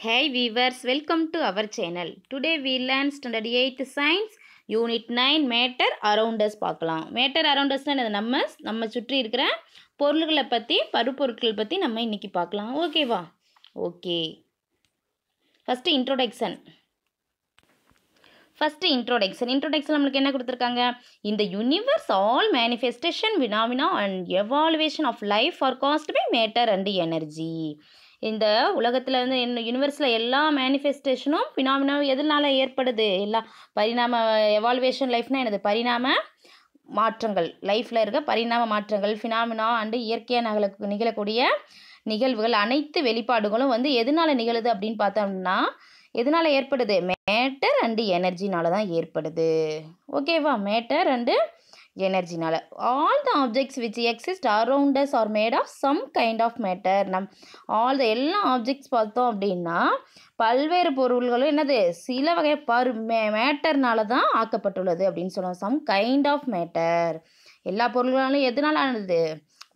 Hey viewers, welcome to our channel today we learn standard 8 science unit nine matter around us பார்க்கலாம் matter அரவுண்டஸ்னால் என்னது நம்ம நம்ம சுற்றி இருக்கிற பொருள்களை பற்றி பருப்பொருட்கள் பற்றி நம்ம இன்றைக்கி பார்க்கலாம் ஓகேவா okay first introduction first introduction introduction நம்மளுக்கு என்ன கொடுத்துருக்காங்க இந்த யூனிவர்ஸ் ஆல் மேனிஃபெஸ்டேஷன் வினாவினா and evolution of life are caused by matter and energy இந்த உலகத்தில் வந்து என்ன யூனிவர்ஸில் எல்லா மேனிஃபெஸ்டேஷனும் பினாமினா எதனால் ஏற்படுது எல்லா பரிணாம எவால்வேஷன் லைஃப்னால் எனது பரிணாம மாற்றங்கள் லைஃப்பில் இருக்க பரிணாம மாற்றங்கள் ஃபினாமினா அண்டு இயற்கையாக நகல நிகழக்கூடிய நிகழ்வுகள் அனைத்து வெளிப்பாடுகளும் வந்து எதனால் நிகழுது அப்படின்னு பார்த்தோம்னா எதனால் ஏற்படுது மேட்டர் அண்டு எனர்ஜினால தான் ஏற்படுது ஓகேவா மேட்டர் அண்டு எனர்ஜினால் all the objects which exist around us are made of some kind of matter நம் ஆல் த எல்லா ஆப்ஜெக்ட்ஸ் பார்த்தோம் அப்படின்னா பல்வேறு பொருள்களும் என்னது சில வகை பரு மே மேட்டர்னால தான் ஆக்கப்பட்டுள்ளது அப்படின்னு சொல்லுவோம் சம் கைண்ட் ஆஃப் மேட்டர் எல்லா பொருள்களாலும் எதனால் ஆனது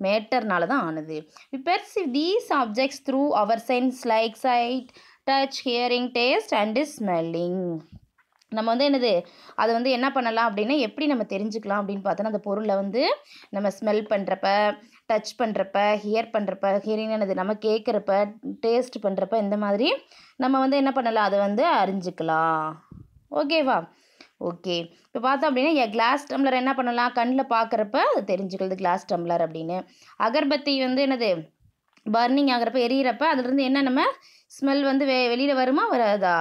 மேட்டர்னால தான் ஆனது we perceive these objects through our sense like sight touch hearing taste and smelling நம்ம வந்து என்னது அது வந்து என்ன பண்ணலாம் அப்படின்னா எப்படி நம்ம தெரிஞ்சுக்கலாம் அப்படின்னு பார்த்தோன்னா அந்த பொருளை வந்து நம்ம ஸ்மெல் பண்ணுறப்ப டச் பண்ணுறப்ப ஹியர் பண்ணுறப்ப ஹியரிங் என்னது நம்ம கேட்குறப்ப டேஸ்ட் பண்ணுறப்ப இந்த மாதிரி நம்ம வந்து என்ன பண்ணலாம் அதை வந்து அறிஞ்சிக்கலாம் ஓகேவா ஓகே இப்போ பார்த்தோம் அப்படின்னா கிளாஸ் டம்ளர் என்ன பண்ணலாம் கண்ணில் பார்க்குறப்ப அது தெரிஞ்சுக்கிறது கிளாஸ் டம்ளர் அப்படின்னு அகர்பத்தி வந்து என்னது பர்னிங் ஆகிறப்ப எரியறப்ப அதுலேருந்து என்ன நம்ம ஸ்மெல் வந்து வெ வெளியில் வருமா வராதா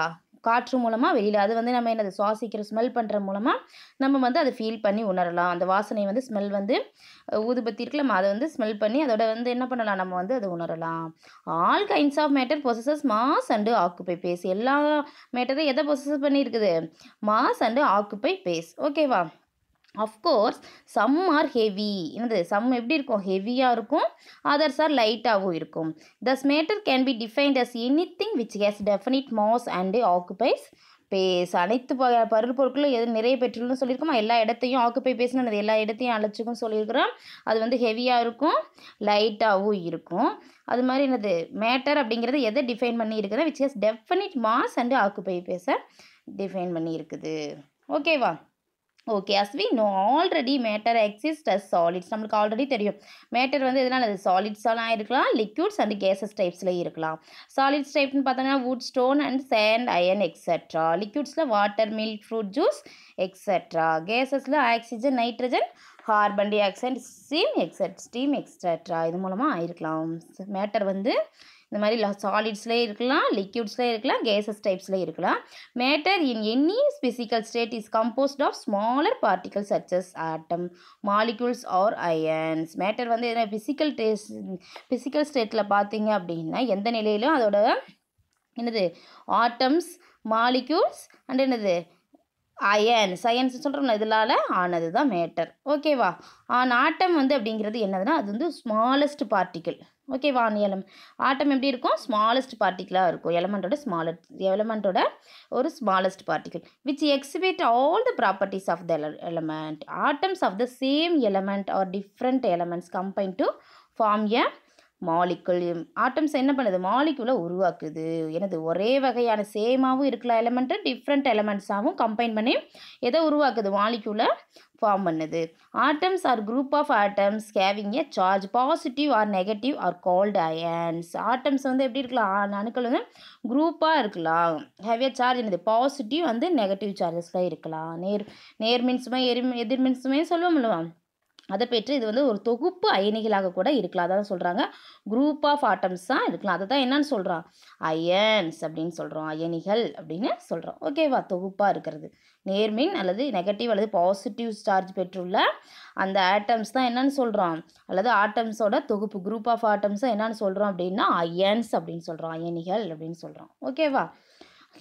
காற்று மூலமாக வெளியில் அது வந்து நம்ம என்னது சுவாசிக்கிற ஸ்மெல் பண்ணுற மூலமாக நம்ம வந்து அதை ஃபீல் பண்ணி உணரலாம் அந்த வாசனை வந்து ஸ்மெல் வந்து ஊதுபத்தி இருக்குல்ல நம்ம அதை வந்து ஸ்மெல் பண்ணி அதோட வந்து என்ன பண்ணலாம் நம்ம வந்து அதை உணரலாம் all kinds of matter possesses mass and occupy space எல்லா மேட்டரும் எதை பொசஸ் பண்ணியிருக்குது மாஸ் அண்டு ஆக்குப்பை பேஸ் ஓகேவா அஃப்கோர்ஸ் சம் ஆர் ஹெவி என்னது சம் எப்படி இருக்கும் ஹெவியாக இருக்கும் அதர்ஸ் ஆர் லைட்டாகவும் இருக்கும் thus matter can be defined as any thing which has definite mass and occupies space அனைத்து ப பருள் பொருட்களும் எது நிறைய பெற்றுள்ளதுன்னு சொல்லியிருக்கோம் எல்லா இடத்தையும் ஆக்குப்பை பேசுன்னு எல்லா இடத்தையும் அழைச்சிக்கும் சொல்லியிருக்கிறோம் அது வந்து ஹெவியாக இருக்கும் லைட்டாகவும் இருக்கும் அது மாதிரி என்னது மேட்டர் அப்படிங்கிறது எதை டிஃபைன் பண்ணியிருக்கிறேன் which has definite mass and occupy space define பண்ணியிருக்குது ஓகேவா okay as we know already matter exist as solids நம்மளுக்கு ஆல்ரெடி தெரியும் மேட்டர் வந்து எதனால் அது சாலிட்ஸாலாம் இருக்கலாம் லிக்யூட்ஸ் அண்ட் கேசஸ் டைப்ஸில் இருக்கலாம் சாலிட்ஸ் டைப்னு பார்த்தோன்னா wood stone and sand iron extra லிக்யூட்ஸில் water milk fruit juice extra கேசஸில் oxygen nitrogen carbon dioxide steam எக்ஸட் ஸ்டீம் எக்ஸட்ரா இது மூலமாக ஆயிருக்கலாம் மேட்டர் வந்து இந்த மாதிரி சாலிட்ஸ்லேயே இருக்கலாம் லிக்யூட்ஸ்லேயே இருக்கலாம் கேசஸ் டைப்ஸ்லேயே இருக்கலாம் matter in any physical state is composed of smaller particle சர்ச்சஸ் atom molecules or ions matter வந்து எதனா ஃபிசிக்கல் டேஸ் ஃபிசிக்கல் ஸ்டேட்டில் பார்த்தீங்க அப்படின்னா எந்த நிலையிலும் அதோட என்னது ஆட்டம்ஸ் மாலிக்யூல்ஸ் அண்ட் என்னது அயன் சயன்ஸ் சொல்கிறோம் இதனால் ஆனது தான் மேட்டர் ஓகேவா ஆன் ஆட்டம் வந்து அப்படிங்கிறது என்னதுன்னா அது வந்து ஸ்மாலஸ்ட் பார்ட்டிக்கிள் ஓகேவா அந்த எலம் ஆட்டம் எப்படி இருக்கும் ஸ்மாலஸ்ட் பார்ட்டிகிளாக இருக்கும் எலமெண்ட்டோட ஸ்மாலஸ்ட் எலமெண்ட்டோட ஒரு smallest particle which exhibit all the properties of the element atoms of the same element or different elements combine to form a molecule atoms என்ன பண்ணுது மாலிக்குலை உருவாக்குது எனது ஒரே வகையான சேமாகவும் இருக்கலாம் எலமெண்ட்டு டிஃப்ரெண்ட் எலமெண்ட்ஸாகவும் கம்பைன் பண்ணி எதை உருவாக்குது மாலிக்குலை ஃபார்ம் பண்ணுது atoms are group of atoms having a charge positive or negative are called ions atoms வந்து எப்படி இருக்கலாம் அணுக்கள் வந்து குரூப்பாக இருக்கலாம் ஹேவ் சார்ஜ் என்னது பாசிட்டிவ் வந்து நெகட்டிவ் சார்ஜஸ்லாம் இருக்கலாம் நேர் நேர்மின்ஸுமே எரி எதிர்மின்ஸுமே மீன்ஸுமே சொல்லுவோம் அதை பெற்று இது வந்து ஒரு தொகுப்பு அயனிகளாக கூட இருக்கலாம் அதான் சொல்கிறாங்க குரூப் ஆஃப் ஆட்டம்ஸாக இருக்கலாம் அதை தான் என்னன்னு சொல்கிறான் அயன்ஸ் அப்படின்னு சொல்கிறோம் அயனிகள் அப்படின்னு சொல்கிறோம் ஓகேவா தொகுப்பாக இருக்கிறது நேர்மின் அல்லது நெகட்டிவ் அல்லது பாசிட்டிவ் சார்ஜ் பெற்றுள்ள அந்த ஆட்டம்ஸ் தான் என்னன்னு சொல்கிறோம் அல்லது ஆட்டம்ஸோட தொகுப்பு குரூப் ஆஃப் ஆட்டம்ஸை என்னன்னு சொல்கிறோம் அப்படின்னா அயன்ஸ் அப்படின்னு சொல்கிறோம் அயனிகள் அப்படின்னு சொல்கிறோம் ஓகேவா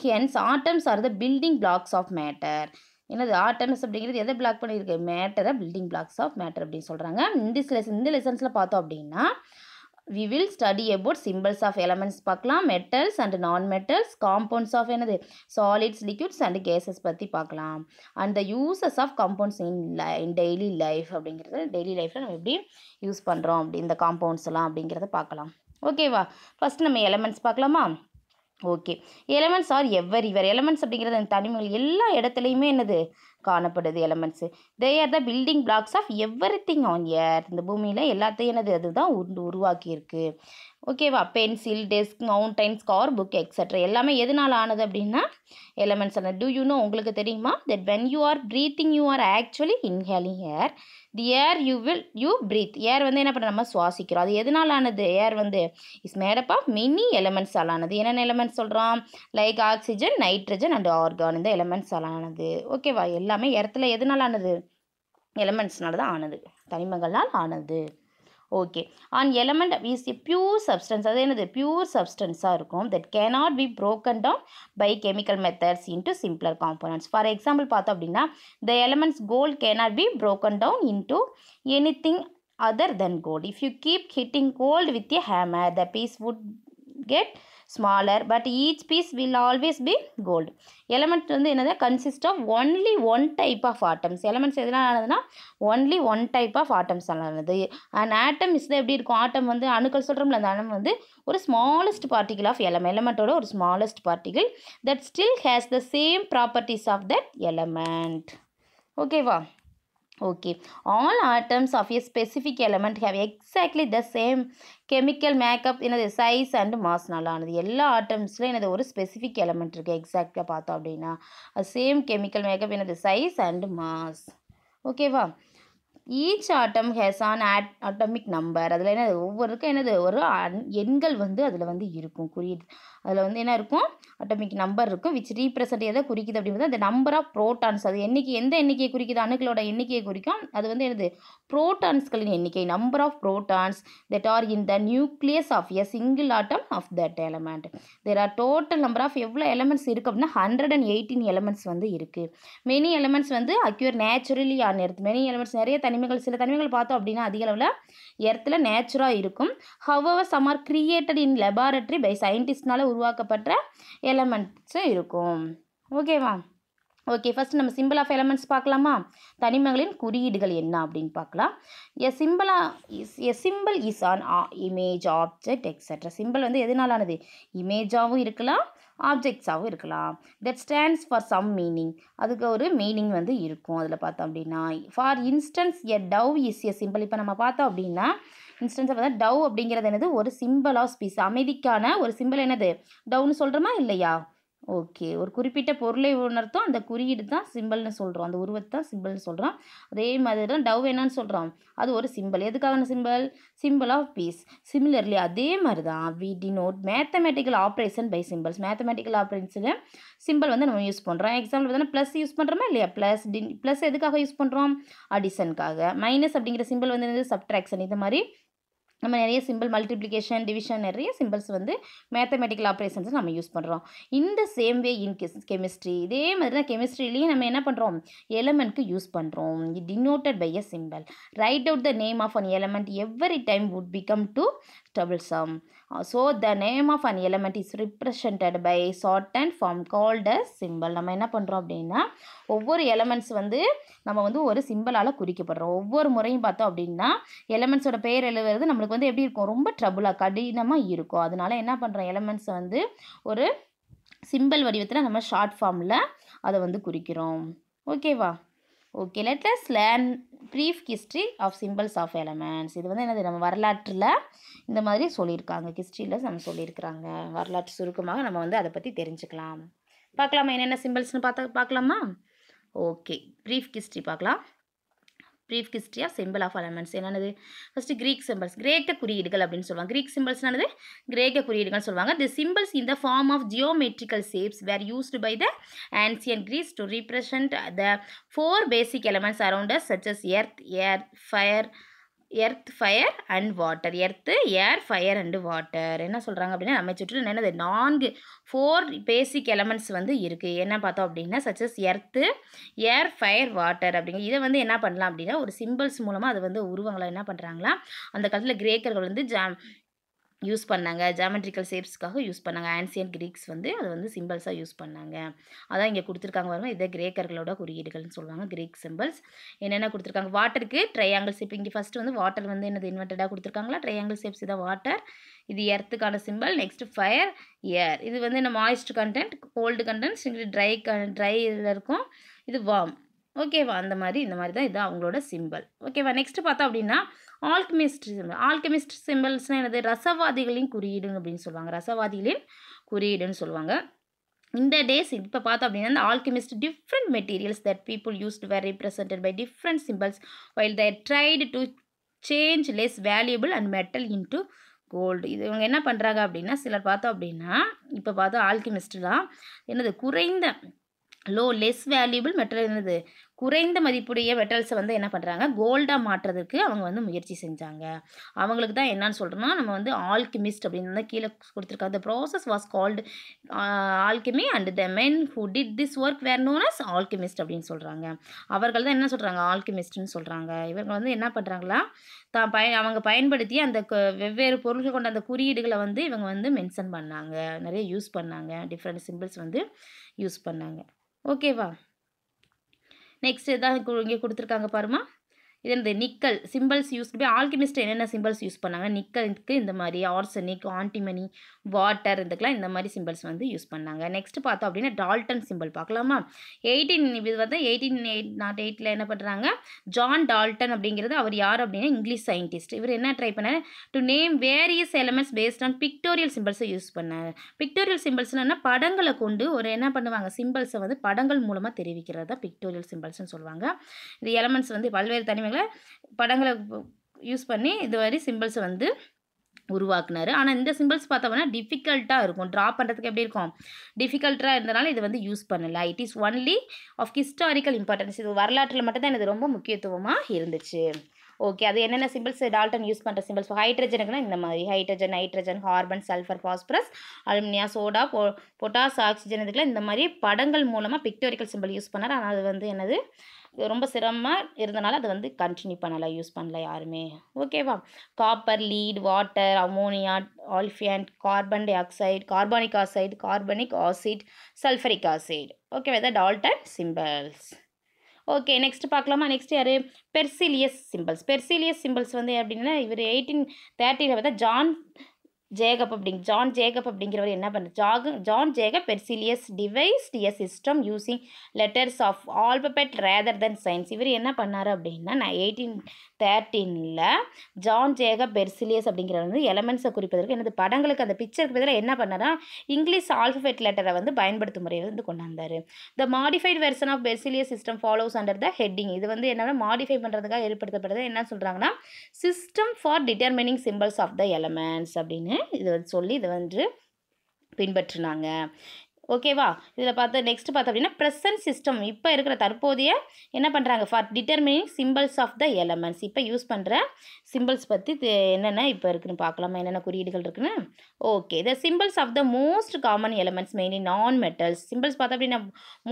hence atoms are the building blocks of matter என்னது ஆட்டம்ஸ் அப்படிங்கிறது எதை பிளாக் பண்ணியிருக்கு மேட்டரை பில்டிங் பிளாக்ஸ் ஆஃப் மேட்டர் அப்படின்னு சொல்கிறாங்க இந்த சில இந்த லெசன்ஸில் பார்த்தோம் அப்படின்னா we will study about symbols of elements பார்க்கலாம் metals and non metals compounds of என்னது சாலிட்ஸ் லிக்யூட்ஸ் அண்ட் கேசஸ் பற்றி பார்க்கலாம் and the uses of compounds in life in daily life அப்படிங்கிறது டெய்லி லைஃப்பில் நம்ம எப்படி யூஸ் பண்ணுறோம் அப்படி இந்த காம்பவுண்ட்ஸ் எல்லாம் அப்படிங்கிறத பார்க்கலாம் ஓகேவா ஃபஸ்ட் நம்ம எலமெண்ட்ஸ் பார்க்கலாமா ஓகே எலமெண்ட்ஸ் ஆர் வேறு எலமெண்ட்ஸ் அப்படிங்கிறது அந்த தனிமங்கள் எல்லா இடத்துலையுமே என்னது காணப்படுது elements they are the building blocks of every thing on air இந்த பூமியில் எல்லாத்தையும் எனது அதுதான் உண்டு உருவாக்கியிருக்கு ஓகேவா pencil desk mountain scar book extra எல்லாமே எதனால் ஆனது அப்படின்னா எலமெண்ட்ஸ் ஆனால் டூ யூ நோ உங்களுக்கு தெரியுமா that when you are breathing you are actually inhaling air the air you will you breathe air வந்து என்ன பண்ண நம்ம சுவாசிக்கிறோம் அது எதனால் ஆனது ஏர் வந்து is made up of many elements ஆனது என்னென்ன எலமெண்ட்ஸ் சொல்கிறோம் like oxygen nitrogen and argon இந்த எலமெண்ட்ஸ் ஆனது ஓகேவா எல்லாம் எல்லாமே இடத்துல எதுனால ஆனது எலமெண்ட்ஸ்னால தான் ஆனது தனிமங்களால் ஆனது okay an element is a pure substance அது என்னது பியூர் சப்ஸ்டன்ஸாக இருக்கும் that cannot be broken down by chemical methods into simpler components for example பார்த்தோம் அப்படின்னா the elements gold cannot be broken down into any thing other than gold if you keep hitting gold with a hammer the piece would get smaller but each piece will always be gold element வந்து என்னது consist of only one type of atoms elements எதுனா ஆனதுன்னா only one type of atoms ஆனது an atom is எப்படி இருக்கும் atom வந்து அணுக்கள் சொல்றோம்ல அந்த அணு வந்து ஒரு smallest particle of element elementோட ஒரு smallest particle that still has the same properties of that element ஓகேவா okay all atoms of a specific element have exactly the same chemical makeup எனது சைஸ் அண்ட் மாஸ் mass நல்லானது எல்லா ஆட்டம்ஸில் எனது ஒரு specific element இருக்குது எக்ஸாக்டாக பார்த்தோம் அப்படின்னா சேம் கெமிக்கல் மேக்கப் எனது சைஸ் அண்ட் மாஸ் ஓகேவா ஈச் ஆட்டம் ஹேஸ் ஆன் ஆட் ஆட்டமிக் நம்பர் அதில் என்ன ஒவ்வொருக்கும் என்னது ஒரு எண்கள் வந்து அதில் வந்து இருக்கும் குறியீடு அதில் வந்து என்ன இருக்கும் அட்டமிக் நம்பர் இருக்கும் விச் ரீப்ரசன்ட் எதை குறிக்குது அப்படின்றது அந்த நம்பர் ஆஃப் ப்ரோட்டான்ஸ் அது எண்ணிக்கை எந்த எண்ணிக்கையை குறிக்குது அணுக்களோட எண்ணிக்கையை குறிக்கும் அது வந்து என்னது ப்ரோட்டான்ஸ்களின் எண்ணிக்கை number of protons that are in the nucleus of a single atom of that element there are total number of எவ்வளோ எலமெண்ட்ஸ் இருக்குது அப்படின்னா ஹண்ட்ரட் அண்ட் எயிட்டீன் எலமெண்ட்ஸ் வந்து இருக்குது மெனி எலமெண்ட்ஸ் வந்து occur naturally on earth many elements நிறைய தனிமைகள் சில தனிமைகள் பார்த்தோம் அப்படின்னா அதிக அளவில் எர்த்தில் நேச்சுராக இருக்கும் however some are created in laboratory by சயின்டிஸ்ட்னால் உருவாக்கப்பட்ட எலமெண்ட்ஸும் இருக்கும் ஓகேவா ஓகே ஃபஸ்ட் நம்ம சிம்பிள் ஆஃப் எலமெண்ட்ஸ் பார்க்கலாமா தனிமங்களின் குறியீடுகள் என்ன அப்படின்னு பார்க்கலாம் எ சிம்பிளா is a symbol is an ah image object extra symbol வந்து எதனாலானது இமேஜாகவும் இருக்கலாம் ஆப்ஜெக்ட்ஸாகவும் இருக்கலாம் that stands for some meaning அதுக்கு ஒரு மீனிங் வந்து இருக்கும் அதில் பார்த்தோம் அப்படின்னா for instance a dove is a symbol இப்போ நம்ம பார்த்தோம் அப்படின்னா இன்ஸ்டன்ஸ் பார்த்தா டவ் அப்படிங்கிறது என்னது ஒரு சிம்பிள் ஆஃப் பீஸ் அமைதிக்கான ஒரு சிம்பிள் என்னது டவுன்னு சொல்கிறோமா இல்லையா ஓகே ஒரு குறிப்பிட்ட பொருளை உணர்த்தும் அந்த குறியீடு தான் சிம்பிள்னு சொல்கிறோம் அந்த உருவத்தை தான் சிம்பிள்னு சொல்கிறோம் அதே மாதிரி தான் டவ் என்னன்னு சொல்கிறோம் அது ஒரு சிம்பிள் எதுக்கான symbol symbol of peace similarly அதே மாதிரி தான் we denote mathematical operation by symbols mathematical ஆப்ரேஷனில் சிம்பிள் வந்து நம்ம யூஸ் பண்ணுறோம் எக்ஸாம்பிள் பார்த்தீங்கன்னா ப்ளஸ் யூஸ் பண்ணுறோமா இல்லையா ப்ளஸ் டி ப்ளஸ் எதுக்காக யூஸ் பண்ணுறோம் அடிஷனுக்காக மைனஸ் அப்படிங்கிற சிம்பிள் வந்து சப்ட்ராக்ஷன் இது மாதிரி நம்ம நிறைய சிம்பிள் மல்டிப்ளிகேஷன் டிவிஷன் நிறைய சிம்பிள்ஸ் வந்து மேத்தமெட்டிக்கல் ஆப்ரேஷன்ஸ் நம்ம யூஸ் பண்ணுறோம் இந்த சேம் வே இன் கெமிஸ்ட்ரி இதே மாதிரி தான் கெமிஸ்ட்ரிலேயும் நம்ம என்ன பண்ணுறோம் எலமெண்ட்க்கு யூஸ் பண்ணுறோம் denoted by a symbol write out the name of an element every time would become to double some so the name of an element is represented by short and form called a symbol நம்ம என்ன பண்ணுறோம் அப்படின்னா ஒவ்வொரு elements வந்து நம்ம வந்து ஒரு சிம்பிளால் குறிக்கப்படுறோம் ஒவ்வொரு முறையும் பார்த்தோம் அப்படின்னா எலமெண்ட்ஸோட பேர் எழுதுறது நம்மளுக்கு நம்மளுக்கு வந்து எப்படி இருக்கும் ரொம்ப ட்ரபுளாக கடினமாக இருக்கும் அதனால் என்ன பண்ணுறோம் எலமெண்ட்ஸை வந்து ஒரு சிம்பிள் வடிவத்தில் நம்ம ஷார்ட் ஃபார்மில் அதை வந்து குறிக்கிறோம் ஓகேவா okay let us learn brief history of symbols of elements இது வந்து என்னது நம்ம வரலாற்றில் இந்த மாதிரி சொல்லியிருக்காங்க ஹிஸ்ட்ரியில் நம்ம சொல்லியிருக்கிறாங்க வரலாற்று சுருக்கமாக நம்ம வந்து அதை பற்றி தெரிஞ்சுக்கலாம் பார்க்கலாமா என்னென்ன சிம்பிள்ஸ்னு பார்த்தா பார்க்கலாமா ஓகே ப்ரீஃப் ஹிஸ்ட்ரி பார்க்கலாம் brief history of symbol of elements என்னென்னது ஃபஸ்ட்டு கிரீக் சிம்பிள்ஸ் கிரேக்க குறியீடுகள் அப்படின்னு சொல்லுவாங்க கிரீக் ஆனது கிரேக்க குறியீடுகள் சொல்லுவாங்க தி சிம்பிள்ஸ் இந்த form of geometrical shapes were used by the ancient Greece to represent the four basic elements around such as earth air fire earth fire and water earth air fire and water என்ன சொல்கிறாங்க அப்படின்னா நம்ம சுற்றிலும் என்னது நான்கு four basic elements வந்து இருக்குது என்ன பார்த்தோம் அப்படின்னா such as earth air fire water அப்படிங்க இதை வந்து என்ன பண்ணலாம் அப்படின்னா ஒரு சிம்பிள்ஸ் மூலமாக அது வந்து உருவங்களை என்ன பண்ணுறாங்களா அந்த காலத்தில் கிரேக்கர்கள் வந்து ஜாம் யூஸ் பண்ணாங்க ஜாமெட்ரிக்கல் ஷேப்ஸ்க்காக யூஸ் பண்ணாங்க ஆன்சியன் கிரீக்ஸ் வந்து அதை வந்து சிம்பிள்ஸாக யூஸ் பண்ணாங்க அதான் இங்கே கொடுத்துருக்காங்க பாருங்கள் இதை கிரேக்கர்களோட குறியீடுகள்னு சொல்லுவாங்க கிரீக் சிம்பிள்ஸ் என்னென்ன கொடுத்துருக்காங்க வாட்டருக்கு ட்ரையாங்கிள் ஷேப் இங்கே ஃபஸ்ட்டு வந்து வாட்டர் வந்து என்னது இன்வெர்ட்டடாக கொடுத்துருக்காங்களா ட்ரையாங்கிள் ஷேப்ஸ் இதை வாட்டர் இது எர்த்துக்கான சிம்பிள் நெக்ஸ்ட் ஃபயர் ஏர் இது வந்து என்ன moist content cold content dry dry இதில் இருக்கும் இது வாம் ஓகேவா அந்த மாதிரி இந்த மாதிரி தான் இது அவங்களோட சிம்பிள் ஓகேவா நெக்ஸ்ட் பார்த்தோம் அப்படின்னா ஆல்கமிஸ்ட் சிம்பிள் ஆல்கமிஸ்ட் சிம்பிள்ஸ்னால் என்னது ரசவாதிகளின் குறியீடுங்க அப்படின்னு சொல்லுவாங்க ரசவாதிகளின் குறியீடுன்னு சொல்லுவாங்க இந்த டேஸ் இப்போ பார்த்தோம் அப்படின்னா அந்த alchemist different materials that people used were represented by different symbols while they tried to change less valuable and metal into gold இது இவங்க என்ன பண்ணுறாங்க அப்படின்னா சிலர் பார்த்தோம் அப்படின்னா இப்போ பார்த்தோம் ஆல்கெமிஸ்ட் என்னது குறைந்த லோ லெஸ் வேல்யூபிள் மெட்டல் என்னது குறைந்த மதிப்புடைய மெட்டல்ஸை வந்து என்ன பண்ணுறாங்க கோல்டாக மாற்றுறதுக்கு அவங்க வந்து முயற்சி செஞ்சாங்க அவங்களுக்கு தான் என்னன்னு சொல்கிறோன்னா நம்ம வந்து ஆல்கிமிஸ்ட் அப்படின்னு வந்து கீழே கொடுத்துருக்காங்க அந்த process was called alchemy and the men who did this work were known as alchemist அப்படின்னு சொல்கிறாங்க அவர்கள் தான் என்ன சொல்கிறாங்க ஆல்கிமிஸ்ட்னு சொல்கிறாங்க இவங்க வந்து என்ன பண்ணுறாங்களா தான் பய அவங்க பயன்படுத்தி அந்த வெவ்வேறு பொருள்கள் கொண்ட அந்த குறியீடுகளை வந்து இவங்க வந்து மென்ஷன் பண்ணாங்க நிறைய யூஸ் பண்ணாங்க டிஃப்ரெண்ட் சிம்பிள்ஸ் வந்து யூஸ் பண்ணாங்க ஓகேவா நெக்ஸ்ட் இதான் இங்கே கொடுத்துருக்காங்க பாருமா இது இந்த நிக்கல் சிம்பிள்ஸ் யூஸ் பண்ணி ஆல்கெமிஸ்ட் என்னென்ன சிம்பிள்ஸ் யூஸ் பண்ணாங்க நிக்கலுக்கு இந்த மாதிரி ஆர்சனிக் ஆன்டிமனி வாட்டர் இதுக்கெலாம் இந்த மாதிரி சிம்பிள்ஸ் வந்து யூஸ் பண்ணாங்க நெக்ஸ்ட் பார்த்தோம் அப்படின்னா டால்டன் சிம்பிள் பார்க்கலாமா எயிட்டீன் இது வந்து எயிட்டீன் எயிட் நாட் எயிட்டில் என்ன பண்ணுறாங்க ஜான் டால்டன் அப்படிங்கிறது அவர் யார் அப்படின்னா இங்கிலீஷ் சயின்டிஸ்ட் இவர் என்ன ட்ரை பண்ணார் to name various elements based on pictorial சிம்பிள்ஸை யூஸ் பண்ணார் பிக்டோரியல் சிம்பிள்ஸ்னா படங்களை கொண்டு ஒரு என்ன பண்ணுவாங்க சிம்பிள்ஸை வந்து படங்கள் மூலமாக தெரிவிக்கிறது தான் பிக்டோரியல் சிம்பிள்ஸ்னு சொல்லுவாங்க இது எலமெண்ட்ஸ் வந்து பல்வேறு தனிமை படங்களை படங்களை யூஸ் பண்ணி இது மாதிரி சிம்பிள்ஸ் வந்து உருவாக்குனாரு ஆனால் இந்த சிம்பிள்ஸ் பார்த்தோம்னா டிஃபிகல்ட்டாக இருக்கும் ட்ரா பண்ணுறதுக்கு எப்படி இருக்கும் டிஃபிகல்ட்டாக இருந்தனால இது வந்து யூஸ் பண்ணலை it is only of historical importance இது வரலாற்றில் மட்டும்தான் எனக்கு ரொம்ப முக்கியத்துவமாக இருந்துச்சு ஓகே அது என்னென்ன சிம்பிள்ஸ் டால்டன் யூஸ் பண்ணுற சிம்பிள்ஸ் ஹைட்ரஜனுக்குன்னா இந்த மாதிரி hydrogen nitrogen carbon sulphur phosphorus alumina soda போ பொட்டாஸ் ஆக்சிஜன் இதுக்கெல்லாம் இந்த மாதிரி படங்கள் மூலமாக பிக்டோரிக்கல் சிம்பிள் யூஸ் பண்ணார் ஆனால் அது வந்து என்னது ரொம்ப சிரமமாக இருந்தனால அது வந்து கண்டினியூ பண்ணலை யூஸ் பண்ணல யாருமே ஓகேவா copper lead water ammonia olefiant carbon dioxide carbonic oxide carbonic acid sulphuric acid ஓகேவா இதை டால்டன் சிம்பிள்ஸ் ஓகே நெக்ஸ்ட் பார்க்கலாமா நெக்ஸ்ட் யார் பெர்சிலியஸ் சிம்பிள்ஸ் பெர்சிலியஸ் சிம்பிள்ஸ் வந்து அப்படின்னா இவர் எயிட்டீன் தேர்ட்டியில் பார்த்தா ஜான் ஜேகப் அப்படிங் ஜான் ஜேகப் அப்படிங்கிறவர் என்ன பண்ண ஜாகு John Jacob Berzelius devised a system using letters of alphabet rather than science இவர் என்ன பண்ணார் அப்படின்னா நான் எயிட்டீன் தேர்ட்டீனில் ஜான் ஜேகப் பெர்சிலியஸ் அப்படிங்கிற வந்து எலமெண்ட்ஸை குறிப்பதற்கு எனது படங்களுக்கு அந்த பிக்சருக்கு பதிலாக என்ன பண்ணாரா இங்கிலீஷ் ஆல்பபெட் லெட்டரை வந்து பயன்படுத்தும் முறையில் வந்து கொண்டாந்தார் the modified version of Berzelius system follows under the heading இது வந்து என்ன மாடிஃபை பண்ணுறதுக்காக ஏற்படுத்தப்படுறது என்ன சொல்கிறாங்கன்னா system for determining symbols of the elements அப்படின்னு அப்படின்னு இதை வந்து சொல்லி இதை வந்து பின்பற்றினாங்க ஓகேவா இதில் பார்த்து நெக்ஸ்ட் பார்த்தோம் அப்படின்னா ப்ரெசன்ட் சிஸ்டம் இப்போ இருக்கிற தற்போதைய என்ன பண்ணுறாங்க for determining symbols of the elements இப்போ யூஸ் பண்ணுற சிம்பிள்ஸ் பற்றி என்னென்ன இப்போ இருக்குன்னு பார்க்கலாமா என்னென்ன குறியீடுகள் இருக்குன்னு okay the symbols of the most common elements mainly non metals symbols பார்த்தோம் அப்படின்னா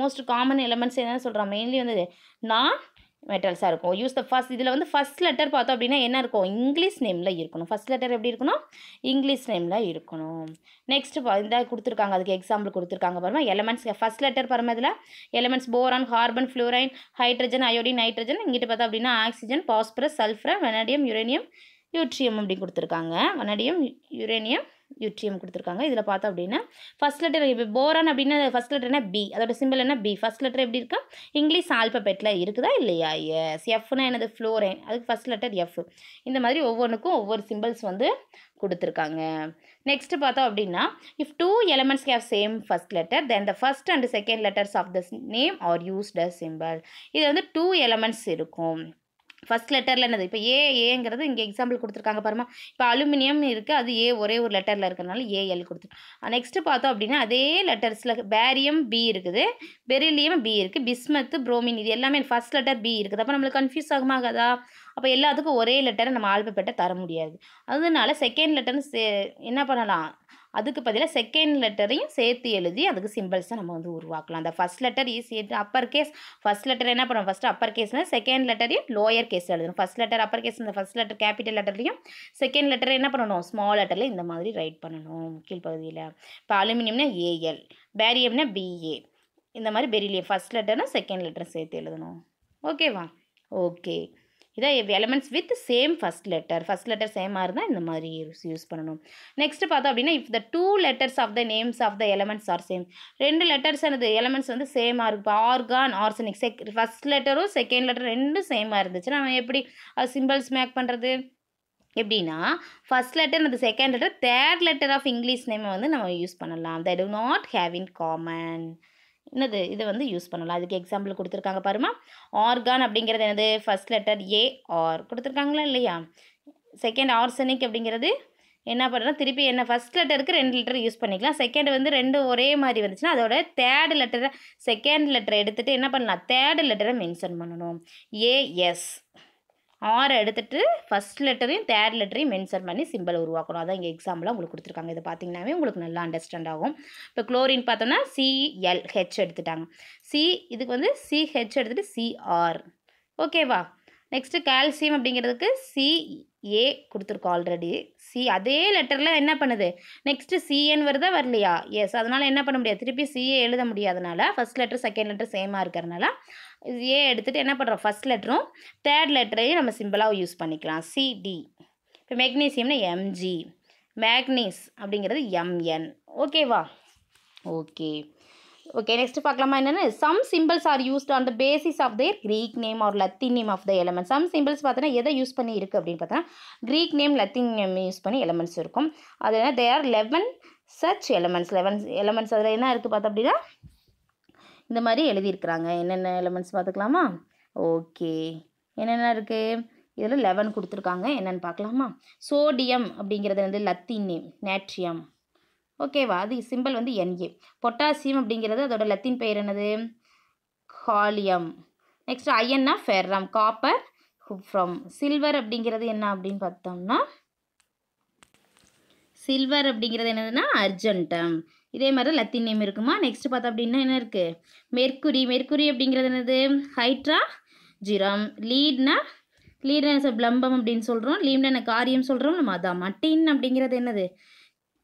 மோஸ்ட் காமன் எலமெண்ட்ஸ் என்னென்னு சொல்கிறான் மெயின்லி வந்து நான் மெட்டல்ஸாக இருக்கும் யூஸ் த ஃபஸ்ட் இதில் வந்து ஃபஸ்ட் லெட்டர் பார்த்தோம் அப்படின்னா என்ன இருக்கும் இங்கிலீஷ் நேமில் இருக்கணும் ஃபஸ்ட் லெட்டர் எப்படி இருக்கணும் இங்கிலீஷ் நேமில் இருக்கணும் நெக்ஸ்ட் பா இந்த கொடுத்துருக்காங்க அதுக்கு எக்ஸாம்பிள் கொடுத்துருக்காங்க பாருமா எலமெண்ட்ஸ் ஃபஸ்ட் லெட்டர் பாருமா இதில் elements boron carbon fluorine hydrogen iodine nitrogen இங்கிட்டு பார்த்தோம் அப்படின்னா oxygen phosphorus sulphur vanadium uranium yttrium அப்படி கொடுத்துருக்காங்க வெனடியம் யுரேனியம் யூட்ரியம் கொடுத்துருக்காங்க இதில் பார்த்தோம் அப்படின்னா ஃபஸ்ட் லெட்டர் இப்போ போரான் அப்படின்னா ஃபஸ்ட் லெட்டர் என்ன பி அதோட சிம்பிள் என்ன பி ஃபஸ்ட் லெட்டர் எப்படி இருக்கா இங்கிலீஷ் ஆல்பபெட்டில் இருக்குதா இல்லையா எஸ் எஃப்னா என்னது ஃப்ளோரைன் அதுக்கு ஃபஸ்ட் லெட்டர் எஃப் இந்த மாதிரி ஒவ்வொன்றுக்கும் ஒவ்வொரு சிம்பிள்ஸ் வந்து கொடுத்துருக்காங்க நெக்ஸ்ட்டு பார்த்தோம் அப்படின்னா if two elements have same first letter then the first and second letters of the name are used a symbol இது வந்து டூ எலமெண்ட்ஸ் இருக்கும் ஃபஸ்ட் லெட்டரில் என்னது இப்போ ஏ ஏங்கிறது இங்கே எக்ஸாம்பிள் கொடுத்துருக்காங்க பாருமா இப்போ அலுமினியம் இருக்குது அது ஏ ஒரே ஒரு லெட்டரில் இருக்கிறனால ஏஎல் கொடுத்துருக்கோம் நெக்ஸ்ட் பார்த்தோம் அப்படின்னா அதே லெட்டர்ஸில் பேரியம் பி இருக்குது பெரிலியம் பி இருக்குது பிஸ்மத்து ப்ரோமின் இது எல்லாமே ஃபஸ்ட் லெட்டர் பி இருக்குது அப்போ நம்மளுக்கு கன்ஃபியூஸ் ஆகுமாகாதா அப்போ எல்லாத்துக்கும் ஒரே லெட்டரை நம்ம ஆல்பபெட்டை தர முடியாது அதனால செகண்ட் லெட்டர்னு சே என்ன பண்ணலாம் அதுக்கு பதிலாக செகண்ட் லெட்டரையும் சேர்த்து எழுதி அதுக்கு சிம்பிள்ஸை நம்ம வந்து உருவாக்கலாம் அந்த first letter is upper case first letter என்ன பண்ணுவோம் ஃபஸ்ட்டு அப்பர் கேஸில் செகண்ட் லெட்டரையும் லோயர் கேஸ் எழுதணும் ஃபஸ்ட் லெட்டர் அப்பர் கேஸ் இந்த ஃபஸ்ட் லெட்டர் கேபிட்டல் லெட்டர்லையும் செகண்ட் லெட்டர் என்ன பண்ணணும் ஸ்மால் லெட்டரில் இந்த மாதிரி ரைட் பண்ணணும் கீழ்ப்பகுதியில் இப்போ அலுமினியம்னா ஏஎல் பேரியம்னா பிஏ இந்த மாதிரி பெரிலியம் ஃபஸ்ட் லெட்டர்னா செகண்ட் லெட்டர் சேர்த்து எழுதணும் ஓகேவா ஓகே இதான் elements with same first letter first letter சேமாக இருந்தால் இந்த மாதிரி யூஸ் யூஸ் பண்ணணும் நெக்ஸ்ட் பார்த்தோம் அப்படின்னா if the two letters of the names of the elements are same ரெண்டு லெட்டர்ஸ் எனது எலமெண்ட்ஸ் வந்து சேமாக இருக்கும் ஆர்கான் ஆர்சனிக் செக் ஃபஸ்ட் லெட்டரும் செகண்ட் லெட்டர் ரெண்டும் சேமாக இருந்துச்சுன்னா நம்ம எப்படி அது சிம்பிள்ஸ் மேக் பண்ணுறது எப்படின்னா ஃபஸ்ட் லெட்டர் அந்த second letter third letter of English நேமை வந்து நம்ம யூஸ் பண்ணலாம் that do not have in common என்னது இதை வந்து யூஸ் பண்ணலாம் அதுக்கு எக்ஸாம்பிள் கொடுத்துருக்காங்க பாருமா ஆர்கான் அப்படிங்கிறது என்னது ஃபஸ்ட் லெட்டர் ஏ ஆர் கொடுத்துருக்காங்களா இல்லையா செகண்ட் ஆர்சனிக் அப்படிங்கிறது என்ன பண்ணுறோம் திருப்பி என்ன ஃபஸ்ட் லெட்டருக்கு ரெண்டு லெட்டர் யூஸ் பண்ணிக்கலாம் செகண்ட் வந்து ரெண்டு ஒரே மாதிரி வந்துச்சுன்னா அதோட தேர்ட் லெட்டரை செகண்ட் லெட்டரை எடுத்துகிட்டு என்ன பண்ணலாம் தேர்ட் லெட்டரை மென்ஷன் பண்ணணும் ஏஎஸ் ஆறு எடுத்துகிட்டு ஃபஸ்ட் லெட்டரையும் தேர்ட் லெட்டரையும் மென்ஷன் பண்ணி சிம்பிள் உருவாக்கணும் அதான் இங்கே எக்ஸாம்பிளாக உங்களுக்கு கொடுத்துருக்காங்க இதை பார்த்தீங்கன்னாவே உங்களுக்கு நல்லா அண்டர்ஸ்டாண்ட் ஆகும் இப்போ குளோரின் பார்த்தோம்னா சிஎல் ஹெச் எடுத்துட்டாங்க சி இதுக்கு வந்து சிஹெச் எடுத்துகிட்டு சிஆர் ஓகேவா நெக்ஸ்ட்டு கால்சியம் அப்படிங்கிறதுக்கு சிஏ கொடுத்துருக்கோம் ஆல்ரெடி சி அதே லெட்டரில் என்ன பண்ணுது நெக்ஸ்ட்டு சிஎன் வருதா வரலையா எஸ் அதனால் என்ன பண்ண முடியாது திருப்பி சிஏ எழுத முடியாதனால ஃபஸ்ட் லெட்டர் செகண்ட் லெட்டர் சேமாக இருக்கிறதுனால இது ஏ எடுத்துகிட்டு என்ன பண்ணுறோம் ஃபஸ்ட் லெட்டரும் தேர்ட் லெட்டரையும் நம்ம சிம்பிளாக யூஸ் பண்ணிக்கலாம் சிடி இப்போ மெக்னீசியம்னா எம்ஜி மேக்னீஸ் அப்படிங்கிறது எம்என் ஓகேவா ஓகே ஓகே நெக்ஸ்ட் பார்க்கலாமா என்னென்ன some symbols are used on the basis of their Greek name or Latin name of the element some symbols பார்த்தோன்னா எதை யூஸ் பண்ணி இருக்குது அப்படின்னு பார்த்தோன்னா Greek name Latin name use பண்ணி எலமெண்ட்ஸ் இருக்கும் அது என்ன they are eleven such elements eleven elements அதில் என்ன இருக்குது பார்த்தோம் அப்படின்னா இந்த மாதிரி எழுதியிருக்கிறாங்க என்னென்ன எலமெண்ட்ஸ் பார்த்துக்கலாமா ஓகே என்னென்ன இருக்குது இதில் லெவன் கொடுத்துருக்காங்க என்னென்னு பார்க்கலாமா சோடியம் அப்படிங்கிறது வந்து லத்தீன் நேம் நேட்ரியம் ஓகேவா அது சிம்பிள் வந்து என்ஏ பொட்டாசியம் அப்படிங்கிறது அதோட லத்தீன் பெயர் என்னது காலியம் நெக்ஸ்ட் அயன்னா ஃபெர்ரம் காப்பர் ஃப்ரம் சில்வர் அப்படிங்கிறது என்ன அப்படின்னு பார்த்தோம்னா சில்வர் அப்படிங்கிறது என்னதுன்னா அர்ஜென்டம் இதே மாதிரி தான் லத்தின் நேம் இருக்குமா நெக்ஸ்ட் பார்த்தோம் அப்படின்னா என்ன இருக்குது மெர்க்குரி மெர்க்குரி அப்படிங்கிறது என்னது ஹைட்ரா ஜிரம் லீட்னா லீடன சார் பிளம்பம் அப்படின்னு சொல்கிறோம் லீம்னா என்ன காரியம் சொல்கிறோம் நம்ம அதாம்மா டின் அப்படிங்கிறது என்னது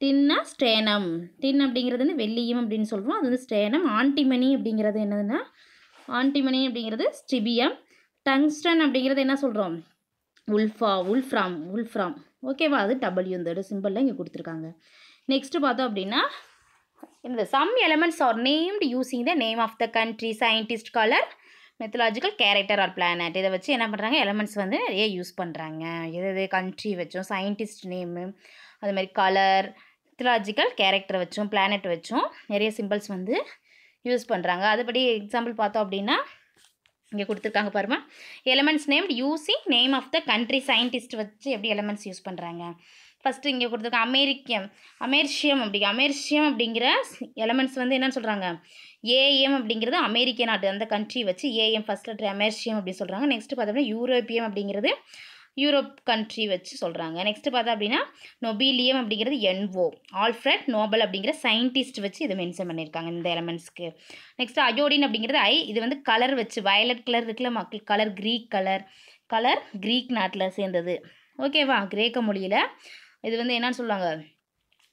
டின்னா ஸ்டேனம் டின் அப்படிங்கிறது வந்து வெள்ளியம் அப்படின்னு சொல்கிறோம் அது வந்து ஸ்டேனம் ஆண்டிமணி அப்படிங்கிறது என்னதுன்னா ஆண்டிமணி அப்படிங்கிறது ஸ்டிபியம் டங்ஸ்டன் அப்படிங்கிறது என்ன சொல்கிறோம் உல்ஃபா உல்ஃப்ராம் உல்ஃப்ராம் ஓகேவா அது டபுள்யூ இந்த சிம்பிளில் இங்கே கொடுத்துருக்காங்க நெக்ஸ்ட்டு பார்த்தோம் அப்படின்னா இந்த some elements are named using the name of the country scientist colour mythological character or planet இதை வச்சு என்ன பண்ணுறாங்க எலமெண்ட்ஸ் வந்து நிறைய யூஸ் பண்ணுறாங்க எது எது கண்ட்ரி வச்சும் சயின்டிஸ்ட் நேமு அது மாதிரி கலர் மெத்தலாஜிக்கல் கேரக்டர் வச்சும் பிளானட் வச்சும் நிறைய சிம்பிள்ஸ் வந்து யூஸ் பண்ணுறாங்க அதுபடி எக்ஸாம்பிள் பார்த்தோம் அப்படின்னா இங்கே கொடுத்துருக்காங்க பாருமா elements named using name of the country scientist வச்சு எப்படி எலமெண்ட்ஸ் யூஸ் பண்ணுறாங்க ஃபஸ்ட்டு இங்கே கொடுத்துருக்க அமெரிக்கம் அமெரிஷியம் அப்படி அமெரிஷியம் அப்படிங்கிற எலமெண்ட்ஸ் வந்து என்னென்னு சொல்கிறாங்க ஏஎம் அப்படிங்கிறது அமெரிக்க நாட்டு அந்த கண்ட்ரி வச்சு ஏஎம் ஃபஸ்ட் லெட்டர் அமெரிஷியம் அப்படின்னு சொல்கிறாங்க நெக்ஸ்ட்டு பார்த்தோம்னா யூரோப்பியம் அப்படிங்கிறது யூரோப் கண்ட்ரி வச்சு சொல்கிறாங்க நெக்ஸ்ட்டு பார்த்தா அப்படின்னா நொபீலியம் அப்படிங்கிறது என்ஓ ஆல்ஃப்ரட் நோபல் அப்படிங்கிற சயின்டிஸ்ட் வச்சு இது மென்ஷன் பண்ணியிருக்காங்க இந்த எலமெண்ட்ஸ்க்கு நெக்ஸ்ட்டு அயோடின் அப்படிங்கிறது ஐ இது வந்து கலர் வச்சு வயலட் கலர் இருக்குல்ல மக்கள் colour Greek colour colour Greek நாட்டில் சேர்ந்தது ஓகேவா கிரேக்க மொழியில் இது வந்து என்னன்னு சொல்லுவாங்க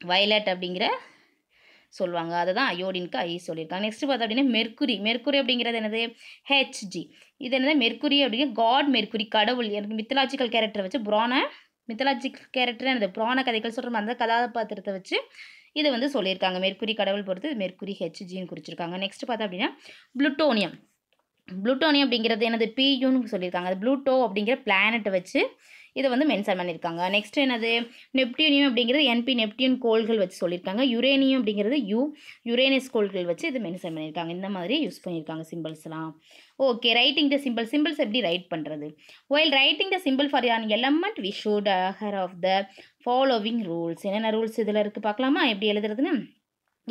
வயலட் அப்படிங்கிற சொல்லுவாங்க அதை தான் அயோடினுக்கு ஐ சொல்லியிருக்காங்க நெக்ஸ்ட் பார்த்தோம் அப்படின்னா மெர்க்குரி மெர்க்குரி அப்படிங்கிறது என்னது ஹெச்ஜி இது என்னது மெர்க்குரி அப்படிங்கிற காட் மெர்க்குரி கடவுள் எனக்கு மித்தலாஜிக்கல் கேரக்டரை வச்சு புராண மித்தலாஜிக்கல் கேரக்டர் என்னது புராண கதைகள் சொல்கிற அந்த கதாபாத்திரத்தை வச்சு இதை வந்து சொல்லியிருக்காங்க மெர்க்குரி கடவுள் பொறுத்து மெர்க்குரி ஹெச்ஜின்னு குறிச்சிருக்காங்க நெக்ஸ்ட் பார்த்தா அப்படின்னா ப்ளூட்டோனியம் ப்ளூட்டோனியம் அப்படிங்கிறது எனது பியூன்னு சொல்லியிருக்காங்க அது ப்ளூட்டோ அப்படிங்கிற பிளானட்டை வச்சு இதை வந்து மென்ஷன் பண்ணியிருக்காங்க நெக்ஸ்ட் என்னது நெப்டியூனியம் அப்படிங்கிறது என்பி நெப்டியூன் கோள்கள் வச்சு சொல்லியிருக்காங்க யுரேனியம் அப்படிங்கிறது யூ யுரேனியஸ் கோள்கள் வச்சு இது மென்ஷன் பண்ணியிருக்காங்க இந்த மாதிரி யூஸ் பண்ணியிருக்காங்க சிம்பிள்ஸ்லாம் okay writing the symbol symbols எப்படி ரைட் பண்ணுறது while writing the symbol for an element we should her of the following rules என்னென்ன ரூல்ஸ் இதில் இருக்குது பார்க்கலாமா எப்படி எழுதுறதுன்னு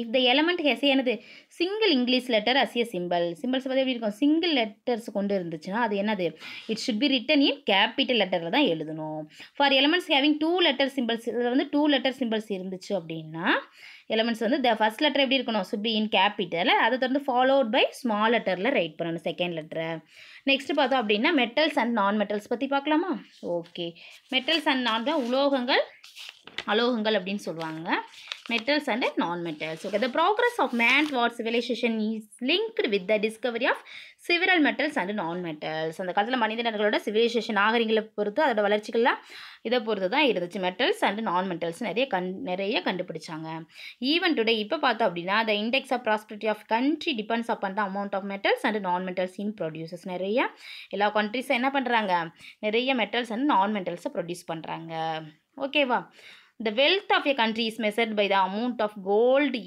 இஃப் த எலமெண்ட் ஹெஸ் எனது single English letter as symbol symbols பார்த்து எப்படி இருக்கும் சிங்கிள் லெட்டர்ஸ் கொண்டு இருந்துச்சுன்னா அது என்னது it should be written in capital லெட்டரில் தான் எழுதணும் for elements having two letter symbols இதில் வந்து டூ லெட்டர் சிம்பிள்ஸ் இருந்துச்சு அப்படின்னா எலமெண்ட்ஸ் வந்து த ஃபஸ்ட் லெட்டர் எப்படி இருக்கணும் சுட் பி இன் கேபிட்டல் அதை தொடர்ந்து ஃபாலோட் பை ஸ்மால் லெட்டரில் ரைட் பண்ணணும் செகண்ட் லெட்டரை நெக்ஸ்ட் பார்த்தோம் அப்படின்னா மெட்டல்ஸ் அண்ட் நான் மெட்டல்ஸ் பற்றி பார்க்கலாமா ஓகே மெட்டல்ஸ் அண்ட் நான் உலோகங்கள் அலோகங்கள் அப்படின்னு சொல்லுவாங்க metals and non-metals. Okay, the progress of man towards civilization is linked with the discovery of several metals and non-metals. அந்த காலத்தில் மனிதனர்களோட சிவிலைசேஷன் நாகரிகளை பொறுத்து அதோட வளர்ச்சிகள்லாம் இதை பொறுத்து தான் இருந்துச்சு மெட்டல்ஸ் அண்ட் நான் மெட்டல்ஸ் நிறைய கண் நிறைய கண்டுபிடிச்சாங்க ஈவன் டுடே இப்போ பார்த்தோம் அப்படின்னா the index of prosperity of country depends upon the amount of metals and non metals in produces நிறைய எல்லா கண்ட்ரிஸும் என்ன பண்ணுறாங்க நிறைய மெட்டல்ஸ் அண்ட் நான் மெட்டல்ஸை ப்ரொடியூஸ் பண்ணுறாங்க ஓகேவா the wealth of a country is measured by the amount of gold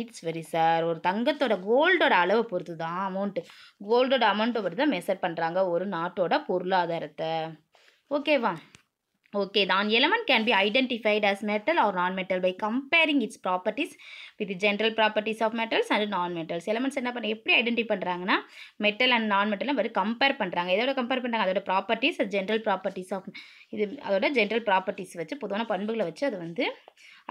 it's very sir ஒரு தங்கத்தோட கோல்டோட அளவை பொறுத்து தான் அமௌண்ட்டு கோல்டோட அமௌண்ட்டை பொறுத்து தான் மெசர் பண்ணுறாங்க ஒரு நாட்டோட பொருளாதாரத்தை ஓகேவா ஓகே தான் element can be identified as metal or non metal by comparing its properties with general general of metals and and metals elements என்ன பண்ண எப்படி ஐடென்டி பண்ணுறாங்கன்னா மெட்டல் அண்ட் நான் மெட்டல் வரும் கம்பேர் பண்ணுறாங்க இதோட கம்பேர் பண்ணுறாங்க அதோட ப்ராப்பர்ட்டிஸ் ஜென்ரல் ப்ராப்பர்ட்டிஸ் ஆஃப் இது அதோட ஜென்ரல் ப்ராப்பர்ட்டிஸ் வச்சு பொதுவான பண்புகளை வச்சு அதை வந்து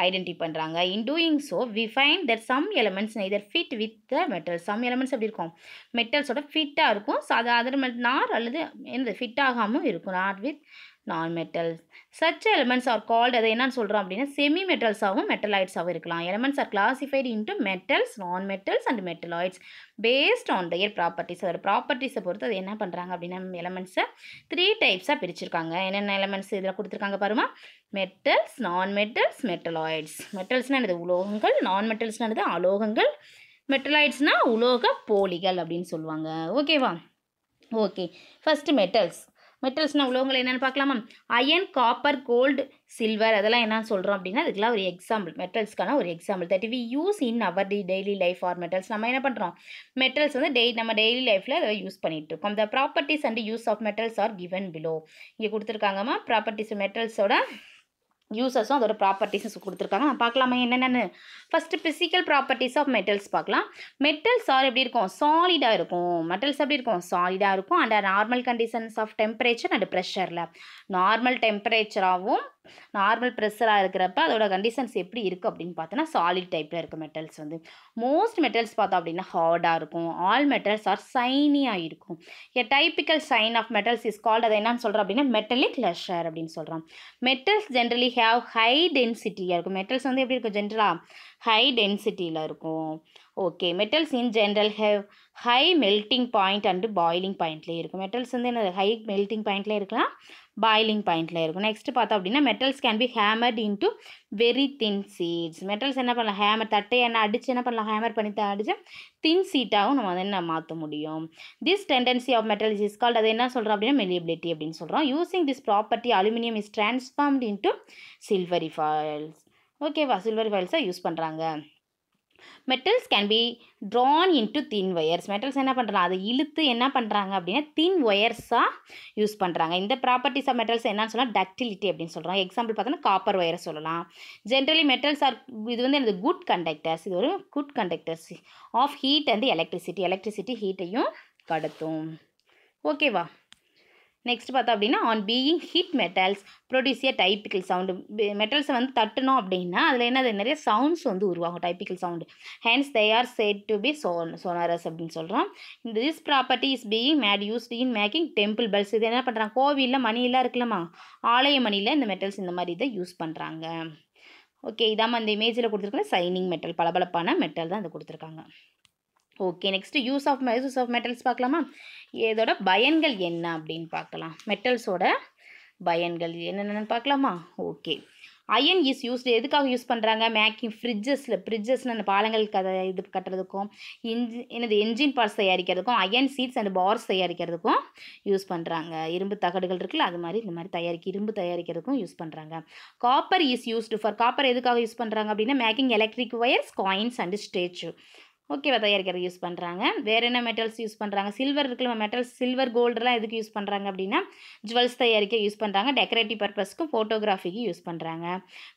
ஐடென்டி பண்ணுறாங்க in doing so we find that some elements either fit with the metal some elements எப்படி இருக்கும் மெட்டல்ஸோட ஃபிட்டாக இருக்கும் ஸோ அது அதர் நார் அல்லது என்னது ஃபிட் ஆகாமல் இருக்கும் nor with non metals such elements are called அதை என்னன்னு சொல்கிறோம் அப்படின்னா செமி மெட்டல்ஸாகவும் மெட்டலாய்ட்ஸாகவும் இருக்கலாம் elements are classified into metals non metals and metalloids based on their properties அதோட ப்ராப்பர்ட்டிஸை பொறுத்து அது என்ன பண்ணுறாங்க அப்படின்னா எலமெண்ட்ஸை த்ரீ டைப்ஸாக பிரிச்சிருக்காங்க என்னென்ன எலமெண்ட்ஸ் இதில் கொடுத்துருக்காங்க பாருமா மெட்டல்ஸ் நான் மெட்டல்ஸ் மெட்டலாய்ட்ஸ் மெட்டல்ஸ்னால் என்னது உலோகங்கள் நான் மெட்டல்ஸ்னால் என்னது அலோகங்கள் மெட்டலாய்ட்ஸ்னால் உலோக போலிகள் அப்படின்னு சொல்லுவாங்க ஓகேவா ஓகே ஃபஸ்ட்டு மெட்டல்ஸ் மெட்டல்ஸ்னால் உலோகங்கள் என்னென்னு பார்க்கலாமா அயன் காப்பர் கோல்டு சில்வர் அதெல்லாம் என்னன்னு சொல்கிறோம் அப்படின்னா அதுக்கெல்லாம் ஒரு எக்ஸாம்பிள் மெட்டல்ஸ்க்கான ஒரு example that we use in our டி டெய்லி லைஃப் ஆர் மெட்டல்ஸ் நம்ம என்ன பண்ணுறோம் மெட்டல்ஸ் வந்து டெய் நம்ம டெய்லி லைஃப்பில் அதை யூஸ் பண்ணிகிட்டு இருக்கோம் the properties and use of metals are given below இங்கே கொடுத்துருக்காங்கம்மா ப்ராப்பர்ட்டிஸ் மெட்டல்ஸோட யூசஸும் அதோட ப்ராப்பர்ட்டிஸும் கொடுத்துருக்காங்க நான் பார்க்கலாமா என்னென்னு first physical properties of metals பார்க்கலாம் மெட்டல்ஸ் ஆர் எப்படி இருக்கும் சாலிடாக இருக்கும் மெட்டல்ஸ் எப்படி இருக்கும் சாலிடாக இருக்கும் and normal conditions of temperature and ப்ரெஷரில் நார்மல் டெம்பரேச்சராகவும் நார்மல் ப்ரெஷராக இருக்கிறப்ப அதோட கண்டிஷன்ஸ் எப்படி இருக்குது அப்படின்னு பார்த்தோன்னா சாலிட் டைப்பில் இருக்க மெட்டல்ஸ் வந்து மோஸ்ட் மெட்டல்ஸ் பார்த்தோம் அப்படின்னா ஹார்டாக இருக்கும் ஆல் மெட்டல்ஸ் ஆர் சைனியாக இருக்கும் a typical shine of metals is called அதை என்னன்னு சொல்கிறோம் அப்படின்னா மெட்டலிக் லெஷர் அப்படின்னு சொல்கிறோம் மெட்டல்ஸ் ஜென்ரலி ஹேவ் ஹை டென்சிட்டியாக இருக்கும் மெட்டல்ஸ் வந்து எப்படி இருக்கும் ஜென்ரலாக ஹை டென்சிட்டியில் இருக்கும் okay metals in general have high melting point and boiling பாயிண்ட்லேயே இருக்கும் மெட்டல்ஸ் வந்து என்ன ஹை மெல்ட்டிங் பாயிண்ட்லேயே இருக்கலாம் பாயிலிங் பாயிண்ட்லேயே இருக்கும் நெக்ஸ்ட் பார்த்தோம் அப்படின்னா metals can be hammered into very thin sheets metals என்ன பண்ணலாம் ஹேமர் தட்டை என்ன அடித்து என்ன பண்ணலாம் ஹேமர் பண்ணி அடித்து தின் சீட்டாகவும் நம்ம வந்து என்ன மாற்ற முடியும் this tendency of metals is called அது என்ன சொல்கிறோம் அப்படின்னா மெலியபிலிட்டி அப்படின்னு சொல்கிறோம் using this property aluminium is transformed into silvery foils ஓகேவா சில்வரி ஃபாயில்ஸாக யூஸ் பண்ணுறாங்க metals can be drawn into thin wires metals என்ன பண்ணுறாங்க அதை இழுத்து என்ன பண்ணுறாங்க அப்படின்னா தின் ஒயர்ஸாக யூஸ் பண்ணுறாங்க இந்த ப்ராப்பர்ட்டிஸ் ஆஃப் மெட்டல்ஸ் என்னன்னு சொன்னால் டக்டிலிட்டி அப்படின்னு சொல்கிறாங்க எக்ஸாம்பிள் பார்த்தோன்னா காப்பர் ஒயரை சொல்லலாம் ஜென்ரலி மெட்டல்ஸ் ஆர் இது வந்து எனது குட் கண்டக்டர்ஸ் இது ஒரு good conductors of heat and electricity electricity ஹீட்டையும் கடத்தும் ஓகேவா நெக்ஸ்ட் பார்த்தோம் அப்படின்னா on being hit metals produce a typical sound மெட்டல்ஸை வந்து தட்டணும் அப்படின்னா அதில் என்னது நிறைய சவுண்ட்ஸ் வந்து உருவாகும் typical sound hence they are said to be சோன் சோனாரஸ் அப்படின்னு சொல்கிறோம் இந்த this property is being made used in making temple bells இது என்ன பண்ணுறாங்க கோவிலில் மணியெல்லாம் இருக்கலாமா ஆலய மணியில் இந்த மெட்டல்ஸ் இந்த மாதிரி இதை யூஸ் பண்ணுறாங்க ஓகே இதாம அந்த இமேஜில் கொடுத்துருக்கல சைனிங் மெட்டல் பளபளப்பான மெட்டல் தான் அதை கொடுத்துருக்காங்க okay next use of use of metals பார்க்கலாமா இதோட பயன்கள் என்ன அப்படின்னு பார்க்கலாம் மெட்டல்ஸோட பயன்கள் என்னென்னு பார்க்கலாமா ஓகே அயன் இஸ் யூஸ் எதுக்காக யூஸ் பண்ணுறாங்க மேக்கிங் ஃப்ரிட்ஜஸில் ஃப்ரிட்ஜஸ்னு அந்த பாலங்கள் கதை இது கட்டுறதுக்கும் இன்ஜி என்னது என்ஜின் பார்ட்ஸ் தயாரிக்கிறதுக்கும் அயன் சீட்ஸ் அண்ட் பார்ஸ் தயாரிக்கிறதுக்கும் யூஸ் பண்ணுறாங்க இரும்பு தகடுகள் இருக்குல்ல அது மாதிரி இந்த மாதிரி தயாரிக்க இரும்பு தயாரிக்கிறதுக்கும் யூஸ் பண்ணுறாங்க copper is used for copper எதுக்காக யூஸ் பண்ணுறாங்க அப்படின்னா making electric wires coins and statue ஓகேவா தயாரிக்கிறது யூஸ் பண்ணுறாங்க வேறு என்ன மெட்டல்ஸ் யூஸ் பண்ணுறாங்க சில்வர் இருக்குல்ல மெட்டல்ஸ் சில்வர் கோல்டுலாம் எதுக்கு யூஸ் பண்ணுறாங்க அப்படின்னா ஜுவல்ஸ் தயாரிக்க யூஸ் பண்ணுறாங்க டெக்கரேட்டிவ் பர்பஸ்க்கும் ஃபோட்டோகிராஃபிக்கு யூஸ் பண்ணுறாங்க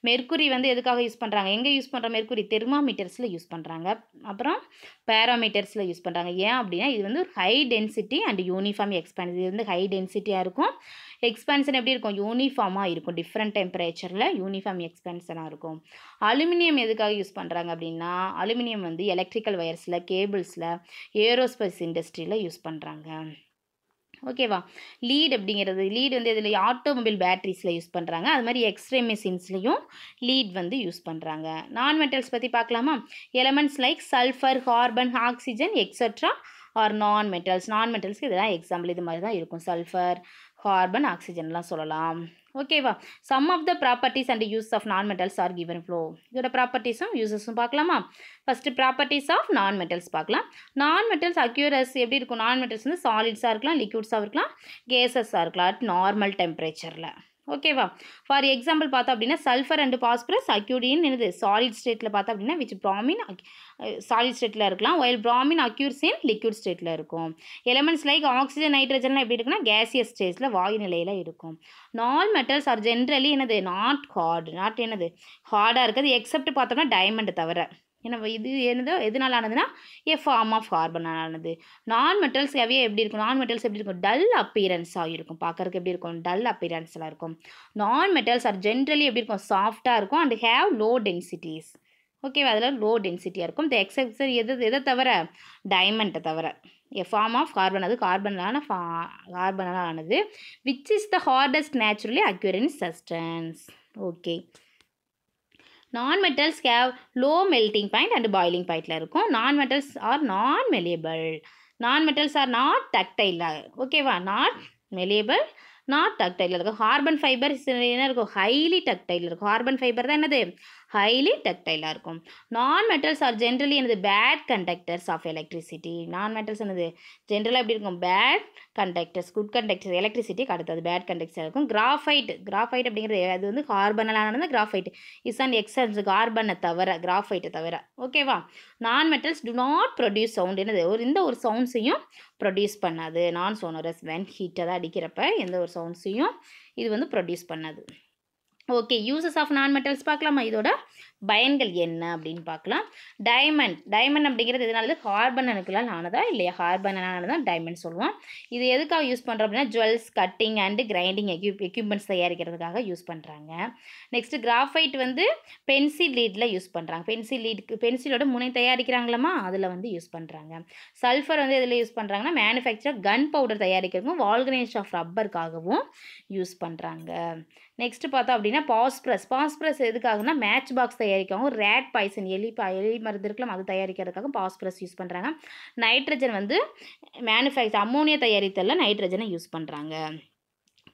மெர்க்குரி வந்து எதுக்காக யூஸ் பண்ணுறாங்க எங்கே யூஸ் பண்ணுற மெர்க்குரி தெர்மாமீட்டர்ஸில் யூஸ் பண்ணுறாங்க அப்புறம் பேராமீட்டர்ஸில் யூஸ் பண்ணுறாங்க ஏன் அப்படின்னா இது வந்து ஒரு high density and uniform expand இது வந்து ஹை டென்சிட்டியாக இருக்கும் எக்ஸ்பென்ஷன் எப்படி இருக்கும் யூனிஃபார்மாக இருக்கும் டிஃப்ரெண்ட் டெம்பரேச்சரில் யூனிஃபார்ம் எக்ஸ்பென்ஷனாக இருக்கும் அலுமினியம் எதுக்காக யூஸ் பண்ணுறாங்க அப்படின்னா அலுமினியம் வந்து எலக்ட்ரிக்கல் ஒயர்ஸில் கேபிள்ஸில் ஏரோஸ்பேஸ் இண்டஸ்ட்ரியில் யூஸ் பண்ணுறாங்க ஓகேவா லீட் அப்படிங்கிறது லீட் வந்து இதில் ஆட்டோமொபைல் பேட்ரிஸில் யூஸ் பண்ணுறாங்க அது மாதிரி எக்ஸ்ரே மிஷின்ஸ்லேயும் லீட் வந்து யூஸ் பண்ணுறாங்க நான் மெட்டல்ஸ் பற்றி பார்க்கலாமா elements like sulphur carbon oxygen extra are non metals non மெட்டல்ஸ்க்கு இதெல்லாம் எக்ஸாம்பிள் இது மாதிரி தான் இருக்கும் சல்ஃபர் கார்பன் ஆக்சிஜன்லாம் சொல்லலாம் ஓகேவா some of the properties and use of non metals are given below இதோட ப்ராப்பர்ட்டிஸும் யூசஸும் பார்க்கலாமா first properties of non metals பார்க்கலாம் நான் மெட்டல்ஸ் அக்யூரஸ் எப்படி இருக்கும் நான் மெட்டல்ஸ் வந்து சாலிட்ஸாக இருக்கலாம் லிக்யூட்ஸாக இருக்கலாம் கேஸஸாக இருக்கலாம் அட் நார்மல் டெம்பரேச்சரில் ஓகேவா ஃபார் எக்ஸாம்பிள் பார்த்தோம் அப்படின்னா சல்ஃபர் அண்டு பாஸ்பரஸ் அக்யூடின் என்னது சாலிட் ஸ்டேட்டில் பார்த்தோம் அப்படின்னா விச் ப்ராமின் சாலிட் ஸ்டேட்டில் இருக்கலாம் while bromine occurs in liquid ஸ்டேட்டில் இருக்கும் எலமெண்ட்ஸ் லைக் ஆக்சிஜன் நைட்ரஜன்லாம் எப்படி இருக்குன்னா கேசியஸ் ஸ்டேஜில் வாயு நிலையில் இருக்கும் நால் மெட்டல்ஸ் ஆர் ஜென்ரலி என்னது நாட் ஹார்டு நாட் என்னது ஹார்டாக இருக்குது எக்ஸப்ட் பார்த்தோம்னா டைமண்ட் தவிர ஏன்னா இது என்னதோ எதனால் ஆனதுன்னா ஏ ஃபார்ம் ஆஃப் கார்பனால் ஆனது நான் மெட்டல்ஸ் அவையே எப்படி இருக்கும் நான் மெட்டல்ஸ் எப்படி இருக்கும் டல் அப்பியரன்ஸாக இருக்கும் பார்க்குறதுக்கு எப்படி இருக்கும் டல் அப்பியரன்ஸ்லாம் இருக்கும் நான் மெட்டல்ஸ் ஆர் ஜென்ரலி எப்படி இருக்கும் சாஃப்டாக இருக்கும் அண்ட் ஹேவ் லோ டென்சிட்டிஸ் ஓகேவா அதில் லோ டென்சிட்டியாக இருக்கும் இந்த எக்ஸப்சர் எது எதை தவிர டைமண்டை தவிர எ ஃபார்ம் ஆஃப் கார்பன் அது கார்பனான ஃபா கார்பனால் ஆனது which is the hardest naturally occurring substance okay non metals have low melting point and boiling பாயிண்டில் இருக்கும் non metals are non malleable non metals are not ductile ஓகேவா நாட் மெலியபிள் நாட் டக்டைல் இருக்கும் carbon fibre என்ன இருக்கும் highly ductile இருக்கும் carbon fibre தான் என்னது highly டக்டைலாக இருக்கும் நான் மெட்டல்ஸ் ஆர் ஜென்ரலி எனது bad conductors of electricity non metals எனது ஜென்ரலாக எப்படி இருக்கும் bad conductors good conductors electricity கடத்தாது பேட் கண்டக்டர்ஸாக இருக்கும் கிராஃபைட் கிராஃபைட் அப்படிங்கிறது அது வந்து கார்பனலானது கிராஃபைட் இஸ் அண்ட் எக்ஸன்ஸ் கார்பனை தவிர கிராஃபைட்டை தவிர ஓகேவா non metals do not produce sound என்னது ஒரு இந்த ஒரு சவுண்ட்ஸையும் ப்ரொடியூஸ் பண்ணாது நான் சோனோரஸ் வென் ஹீட்டை தான் அடிக்கிறப்ப எந்த ஒரு சவுண்ட்ஸையும் இது வந்து ப்ரொடியூஸ் பண்ணாது okay uses of non metals பார்க்கலாமா இதோட பயன்கள் என்ன அப்படின்னு பார்க்கலாம் டைமண்ட் டைமண்ட் அப்படிங்கிறது எதனால ஹார்பன் அணுக்களால் ஆனதா இல்லையா ஹார்பன் தான் டைமண்ட் சொல்லுவோம் இது எதுக்காக யூஸ் பண்ணுறோம் அப்படின்னா jewels cutting and grinding equip equipments தயாரிக்கிறதுக்காக யூஸ் பண்ணுறாங்க நெக்ஸ்ட் கிராஃபைட் வந்து பென்சில் லீடில் யூஸ் பண்ணுறாங்க பென்சில் லீடுக்கு பென்சிலோட முனை தயாரிக்கிறாங்களாமா அதில் வந்து யூஸ் பண்ணுறாங்க சல்ஃபர் வந்து எதில் யூஸ் பண்ணுறாங்கன்னா மேனுஃபேக்சர் கன் பவுடர் தயாரிக்கிறதுக்கும் வால்கனேஷ் ஆஃப் ரப்பருக்காகவும் யூஸ் பண்ணுறாங்க நெக்ஸ்ட் பார்த்தோம் அப்படின்னா பாஸ்பரஸ் பாஸ்பரஸ் எதுக்காகனா மேட்ச் பாக்ஸ் தயாரிக்கவும் ரேட் பாய்சன் எலி பா எலி மருந்து இருக்கலாம் அது தயாரிக்கிறதுக்காக பாஸ்பரஸ் யூஸ் பண்ணுறாங்க நைட்ரஜன் வந்து மேனுஃபேக்சர் அம்மோனியா தயாரித்தல நைட்ரஜனை யூஸ் பண்ணுறாங்க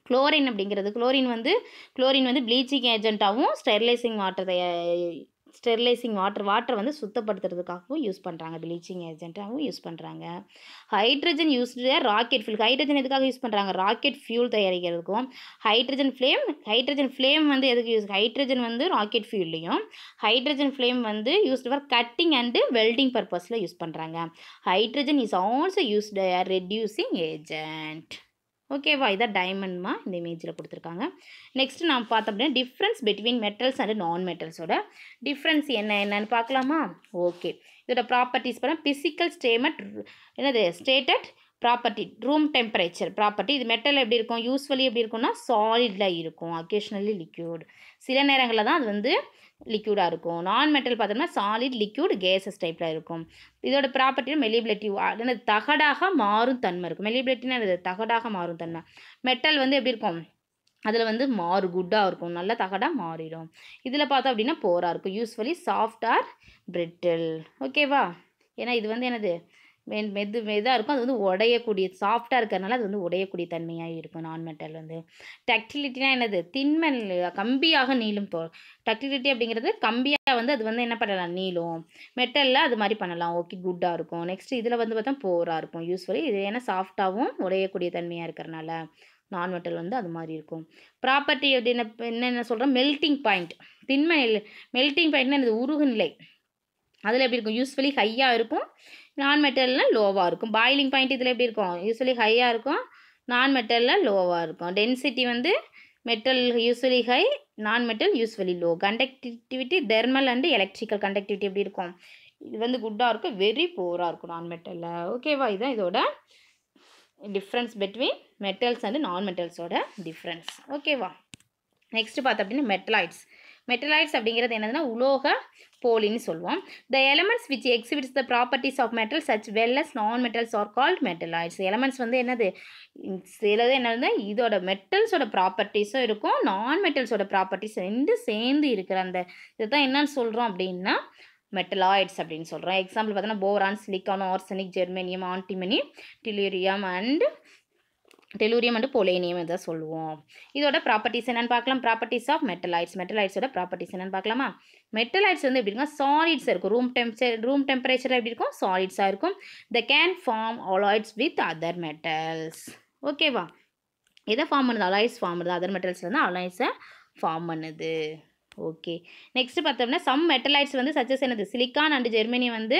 குளோரின் அப்படிங்கிறது குளோரின் வந்து குளோரின் வந்து ப்ளீச்சிங் ஏஜென்ட்டாகவும் sterilising water sterilising water water வந்து சுத்தப்படுத்துறதுக்காகவும் யூஸ் பண்ணுறாங்க ப்ளீச்சிங் ஏஜென்ட்டாகவும் யூஸ் பண்ணுறாங்க hydrogen use rocket fuel hydrogen எதுக்காக யூஸ் பண்ணுறாங்க ராக்கெட் ஃபியூல் தயாரிக்கிறதுக்கும் ஹைட்ரஜன் ஃப்ளேம் ஹைட்ரஜன் ஃப்ளேம் வந்து எதுக்கு யூஸ் ஹைட்ரஜன் வந்து ராக்கெட் ஃபியூல்லையும் ஹைட்ரஜன் ஃப்ளேம் வந்து used for cutting and welding பர்பஸில் யூஸ் பண்ணுறாங்க hydrogen is also used reducing agent ஓகேவா இதான் டைமண்ட்மா இந்த இமேஜில் கொடுத்துருக்காங்க நெக்ஸ்ட் நான் பார்த்தோம் அப்படின்னா டிஃப்ரென்ஸ் பிட்வீன் மெட்டல்ஸ் அண்ட் நான் மெட்டல்ஸோட டிஃப்ரென்ஸ் என்ன என்னன்னு பார்க்கலாமா ஓகே இதோட ப்ராப்பர்ட்டிஸ் பார்த்தா பிசிக்கல் ஸ்டேமட் என்னது stated property room temperature property இது மெட்டல் எப்படி இருக்கும் யூஸ்ஃபுல்லி எப்படி இருக்கும்னா சாலிடில் இருக்கும் அக்கேஷ்னலி லிக்யூட் சில நேரங்களில் தான் அது வந்து லிக்யூடாக இருக்கும் நான் மெட்டல் பார்த்தோம்னா சாலிட் லிக்யூட் கேசஸ் டைப்பில் இருக்கும் இதோட ப்ராப்பர்ட்டி மெலிபிலிட்டி அதனால் தகடாக மாறும் தன்மை இருக்கும் மெலிபிலிட்டினா அது தகடாக மாறும் தன்மை மெட்டல் வந்து எப்படி இருக்கும் அதில் வந்து மாறு குட்டாக இருக்கும் நல்லா தகடாக மாறிடும் இதில் பார்த்தோம் அப்படின்னா போராக இருக்கும் யூஸ்ஃபுல்லி சாஃப்ட் ஆர் பிரிட்டில் ஓகேவா ஏன்னா இது வந்து என்னது மெது மெதாக இருக்கும் அது வந்து உடையக்கூடிய சாஃப்டாக இருக்கிறதுனால அது வந்து உடையக்கூடிய தன்மையாக இருக்கும் நான் மெட்டல் வந்து டக்டிலிட்டினா என்னது திண்மன் கம்பியாக நீளும் தோல் டக்டிலிட்டி அப்படிங்கிறது கம்பியாக வந்து அது வந்து என்ன பண்ணலாம் நீளும் மெட்டலில் அது மாதிரி பண்ணலாம் ஓகே குட்டாக இருக்கும் நெக்ஸ்ட் இதில் வந்து பார்த்தா போராக இருக்கும் யூஸ்ஃபுல்லி இது ஏன்னா சாஃப்டாகவும் உடையக்கூடிய தன்மையாக இருக்கிறனால நான் மெட்டல் வந்து அது மாதிரி இருக்கும் ப்ராப்பர்ட்டி அப்படின்னு என்னென்ன சொல்கிறோம் மெல்ட்டிங் பாயிண்ட் திண்ம மெல்ட்டிங் பாயிண்ட்னா என்னது உருகுநிலை அதில் எப்படி இருக்கும் யூஸ்ஃபுல்லி ஹையாக இருக்கும் நான் மெட்டல்னால் லோவாக இருக்கும் பாயிலிங் பாயிண்ட் இதில் எப்படி இருக்கும் யூஸ்வலி ஹையாக இருக்கும் நான் மெட்டலில் லோவாக இருக்கும் டென்சிட்டி வந்து metal usually high non metal usually low conductivity thermal and electrical conductivity எப்படி இருக்கும் இது வந்து குட்டாக இருக்கும் வெரி போராக இருக்கும் நான் மெட்டலில் ஓகேவா இதுதான் இதோட டிஃப்ரென்ஸ் பிட்வீன் மெட்டல்ஸ் அண்டு நான் மெட்டல்ஸோட டிஃப்ரென்ஸ் ஓகேவா நெக்ஸ்ட் பார்த்தோம் அப்படின்னா மெட்டலாய்ட்ஸ் மெட்டலாய்ட்ஸ் அப்படிங்கிறது என்னதுன்னா உலோக போலின்னு சொல்லுவோம் the elements which exhibits the properties of metal such well as non metals are called metalloids elements வந்து என்னது சிலது என்னதுன்னா இதோட மெட்டல்ஸோட ப்ராப்பர்ட்டிஸும் இருக்கும் நான் மெட்டல்ஸோட ப்ராப்பர்ட்டிஸ் ரெண்டும் சேர்ந்து இருக்கிற அந்த தான் என்னன்னு சொல்கிறோம் அப்படின்னா மெட்டலாய்ட்ஸ் அப்படின்னு சொல்கிறோம் எக்ஸாம்பிள் பார்த்தோன்னா boron silicon arsenic germanium antimony tellurium and tellurium and polonium இதை சொல்லுவோம் இதோட ப்ராப்பர்ட்டிஸ் என்னென்னு பார்க்கலாம் ப்ராப்பர்ட்டிஸ் ஆஃப் மெட்டலைட்ஸ் மெட்டலைட்ஸோட ப்ராப்பர்ட்டிஸ் என்னென்னு பார்க்கலாமா மெட்டலைட்ஸ் வந்து எப்படி இருக்கும் சாலிட்ஸ் இருக்கும் ரூம் டெம்பரேச்சர் ரூம் டெம்பரேச்சர் எப்படி இருக்கும் சாலிட்ஸாக இருக்கும் they can form alloys with other metals ஓகேவா எதை ஃபார்ம் பண்ணுது அலாய்ஸ் ஃபார்ம் பண்ணுது அதர் வந்து அலாய்ஸை ஃபார்ம் பண்ணுது ஓகே நெக்ஸ்ட் பார்த்தோம்னா சம் மெட்டலைட்ஸ் வந்து சச்சஸ் என்னது சிலிக்கான் அண்ட் ஜெர்மனி வந்து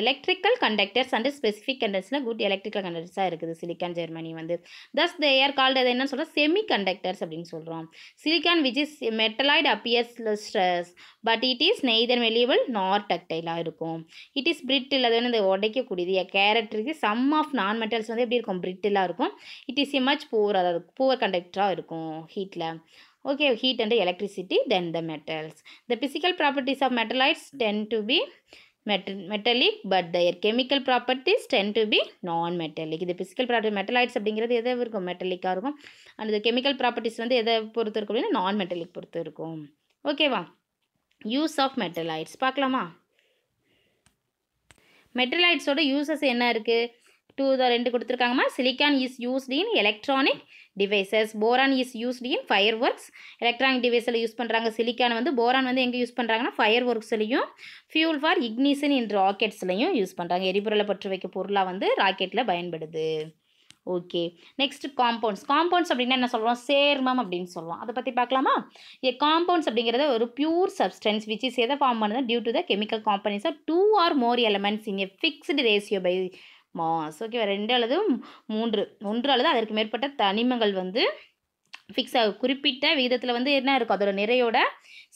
எலக்ட்ரிக்கல் கண்டக்டர்ஸ் அண்ட் ஸ்பெசிஃபிக் கண்டக்டர்ஸ்னால் குட் எலக்ட்ரிக்கல் கண்டக்டர்ஸாக இருக்குது சிலிக்கான் ஜெர்மனி வந்து தஸ் தே ஆர் கால்டு அது என்ன சொல்கிறோம் செமி கண்டக்டர்ஸ் அப்படின்னு சொல்கிறோம் silicon which is metalloid appears lustrous but it is neither malleable nor டக்டைலாக இருக்கும் இட் இஸ் பிரிட்டில் அது வந்து இந்த உடைக்கக்கூடியது கேரக்டருக்கு சம் ஆஃப் நான் மெட்டல்ஸ் வந்து எப்படி இருக்கும் பிரிட்டிலாக இருக்கும் it is a much poor அதாவது பூவர் கண்டக்டராக இருக்கும் ஹீட்டில் okay heat and electricity then the metals the physical properties of metallites tend to be metallic but their chemical properties tend to be non metallic இது physical property metalloids அப்படிங்கிறது எதை இருக்கும் மெட்டலிக்காக இருக்கும் and இது கெமிக்கல் ப்ராப்பர்ட்டிஸ் வந்து எதை பொறுத்து இருக்கும் அப்படின்னா நான் மெட்டலிக் பொறுத்து இருக்கும் ஓகேவா யூஸ் ஆஃப் மெட்டலைட்ஸ் பார்க்கலாமா மெட்டலைட்ஸோட யூசஸ் என்ன இருக்குது டூ தான் ரெண்டு கொடுத்துருக்காங்கம்மா silicon is used in electronic devices boron is used in fireworks electronic டிவைஸில் யூஸ் பண்ணுறாங்க சிலிக்கான் வந்து போரான் வந்து எங்கே யூஸ் பண்ணுறாங்கன்னா ஃபயர் ஒர்க்ஸ்லையும் ஃபியூல் ஃபார் இக்னிஷன் இன் ராக்கெட்ஸ்லையும் யூஸ் பண்ணுறாங்க எரிபொருளை பற்று வைக்க பொருளாக வந்து ராக்கெட்டில் பயன்படுது ஓகே நெக்ஸ்ட் காம்பவுண்ட்ஸ் காம்பவுண்ட்ஸ் அப்படின்னா என்ன சொல்கிறோம் சேர்மம் அப்படின்னு சொல்லுவோம் அதை பற்றி பார்க்கலாமா ஏ காம்பவுண்ட்ஸ் அப்படிங்கிறது ஒரு பியூர் சப்ஸ்டன்ஸ் விச் இஸ் எதை ஃபார்ம் பண்ணுது due to the chemical companies two or more elements in a fixed ratio by mass ஓகேவா ரெண்டு அல்லது மூன்று ஒன்று அல்லது அதற்கு மேற்பட்ட தனிமங்கள் வந்து ஃபிக்ஸ் ஆகும் குறிப்பிட்ட விகிதத்தில் வந்து என்ன இருக்கும் அதோட நிறையோட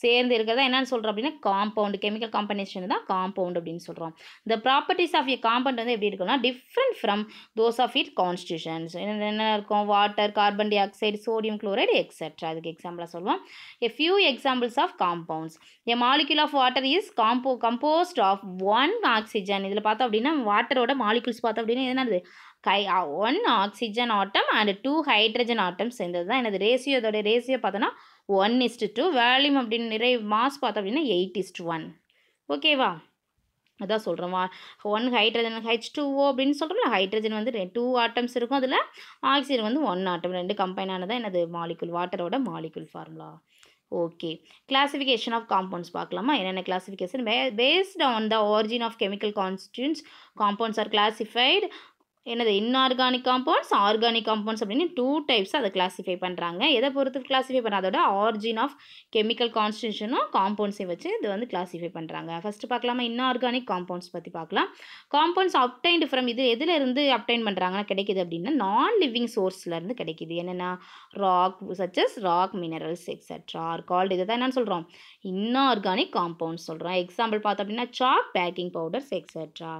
சேர்ந்து இருக்கிறதா என்னென்னு சொல்கிறோம் அப்படின்னா காம்பவுண்டு கெமிக்கல் காம்பனேஷன் தான் காம்பவுண்ட் அப்படின்னு சொல்கிறோம் இந்த ப்ராப்பர்ட்டிஸ் ஆஃப் ஏ காம்பவுண்ட் வந்து எப்படி இருக்கும்னா different from those of it constituents என்ன இருக்கும் water carbon dioxide sodium chloride etcetera அதுக்கு எக்ஸாம்பிளாக சொல்லுவோம் a few examples of compounds a molecule of water is compo composed of one oxygen இதில் பார்த்தோம் அப்படின்னா வாட்டரோட மாலிக்யூல்ஸ் பார்த்தோம் அப்படின்னா என்னது கை one oxygen atom and two hydrogen atom சேர்ந்தது தான் எனது ரேசியோ இதோடைய ரேசியோ பார்த்தோன்னா ஒன் இஸ்ட் டூ வேல்யூம் அப்படின்னு நிறைய மாஸ் பார்த்தோம் அப்படின்னா எயிட் இஸ்டு ஒன் ஓகேவா அதான் சொல்கிறோம்மா one hydrogen H two O அப்படின்னு சொல்கிறோம்ல ஹைட்ரஜன் வந்து டூ ஆட்டம்ஸ் இருக்கும் அதில் ஆக்சிஜன் வந்து ஒன் ஆட்டம் ரெண்டு கம்பைன் ஆனதான் எனது மாலிகுல் வாட்டரோட molecule formula okay classification of compounds பார்க்கலாமா என்னென்ன classification based on the origin of chemical constituents compounds are classified என்னது இன்ஆர்கானிக் காம்பவுண்ட்ஸ் ஆர்கானிக் காம்பவுண்ட்ஸ் அப்படின்னு டூ டைப்ஸ் அதை கிளாஸிஃபை பண்ணுறாங்க எதை பொறுத்து கிளாஸிஃபை பண்ணுற அதோட ஆர்ஜின் ஆஃப் கெமிக்கல் கான்ஸ்டியூஷனும் காம்பவுண்ட்ஸையும் வச்சு இது வந்து கிளாஸிஃபை பண்ணுறாங்க ஃபஸ்ட்டு பார்க்கலாமா இன்ஆர்கானிக் காம்பவுண்ட்ஸ் பற்றி பார்க்கலாம் காம்பவுண்ட்ஸ் அப்டைன்டு ஃப்ரம் இது எதில் இருந்து அப்டைன் பண்ணுறாங்கன்னா கிடைக்கிது அப்படின்னா நான் லிவிங் சோர்ஸ்லேருந்து கிடைக்கிது என்னென்னா rock such as rock minerals etcetera are called இதை தான் என்னென்னு சொல்கிறோம் இன்ஆர்கானிக் காம்பவுண்ட்ஸ் சொல்கிறோம் எக்ஸாம்பிள் பார்த்தோம் அப்படின்னா chalk baking powders etcetera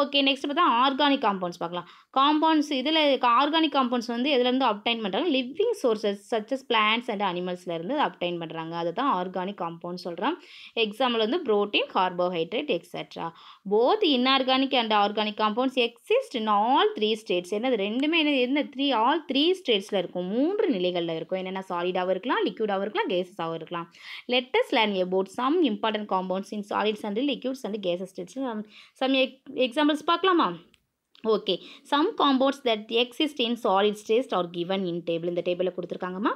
okay next பார்த்தா ஆர்கானிக் காம்பவுண்ட்ஸ் பார்க்கலாம் காம்பவுண்ட்ஸ் இதில் ஆர்கானிக் காம்பவுண்ட்ஸ் வந்து எதுலேருந்து அப்டைன் பண்ணுறாங்க living sources such as plants and அனிமல்ஸ்லேருந்து அப்டைன் பண்ணுறாங்க அதுதான் ஆர்கானிக் காம்பவுண்ட் சொல்கிறோம் எக்ஸாம்பிள் வந்து protein carbohydrate etcetera both inorganic and organic compounds exist in all three states என்னது ரெண்டுமே என்ன என்ன த்ரீ ஆல் த்ரீ ஸ்டேட்ஸில் இருக்கும் மூன்று நிலைகளில் இருக்கும் என்னென்ன சாலிடாகவும் இருக்கலாம் லிக்யூடாகவும் இருக்கலாம் கேசஸாகவும் இருக்கலாம் let's learn about some important compounds in solids and liquids and gases states some எக் எக்ஸாம்பிள்ஸ் பார்க்கலாமா okay some compounds that exist in solid state are given in table இந்த டேபிளில் கொடுத்துருக்காங்கம்மா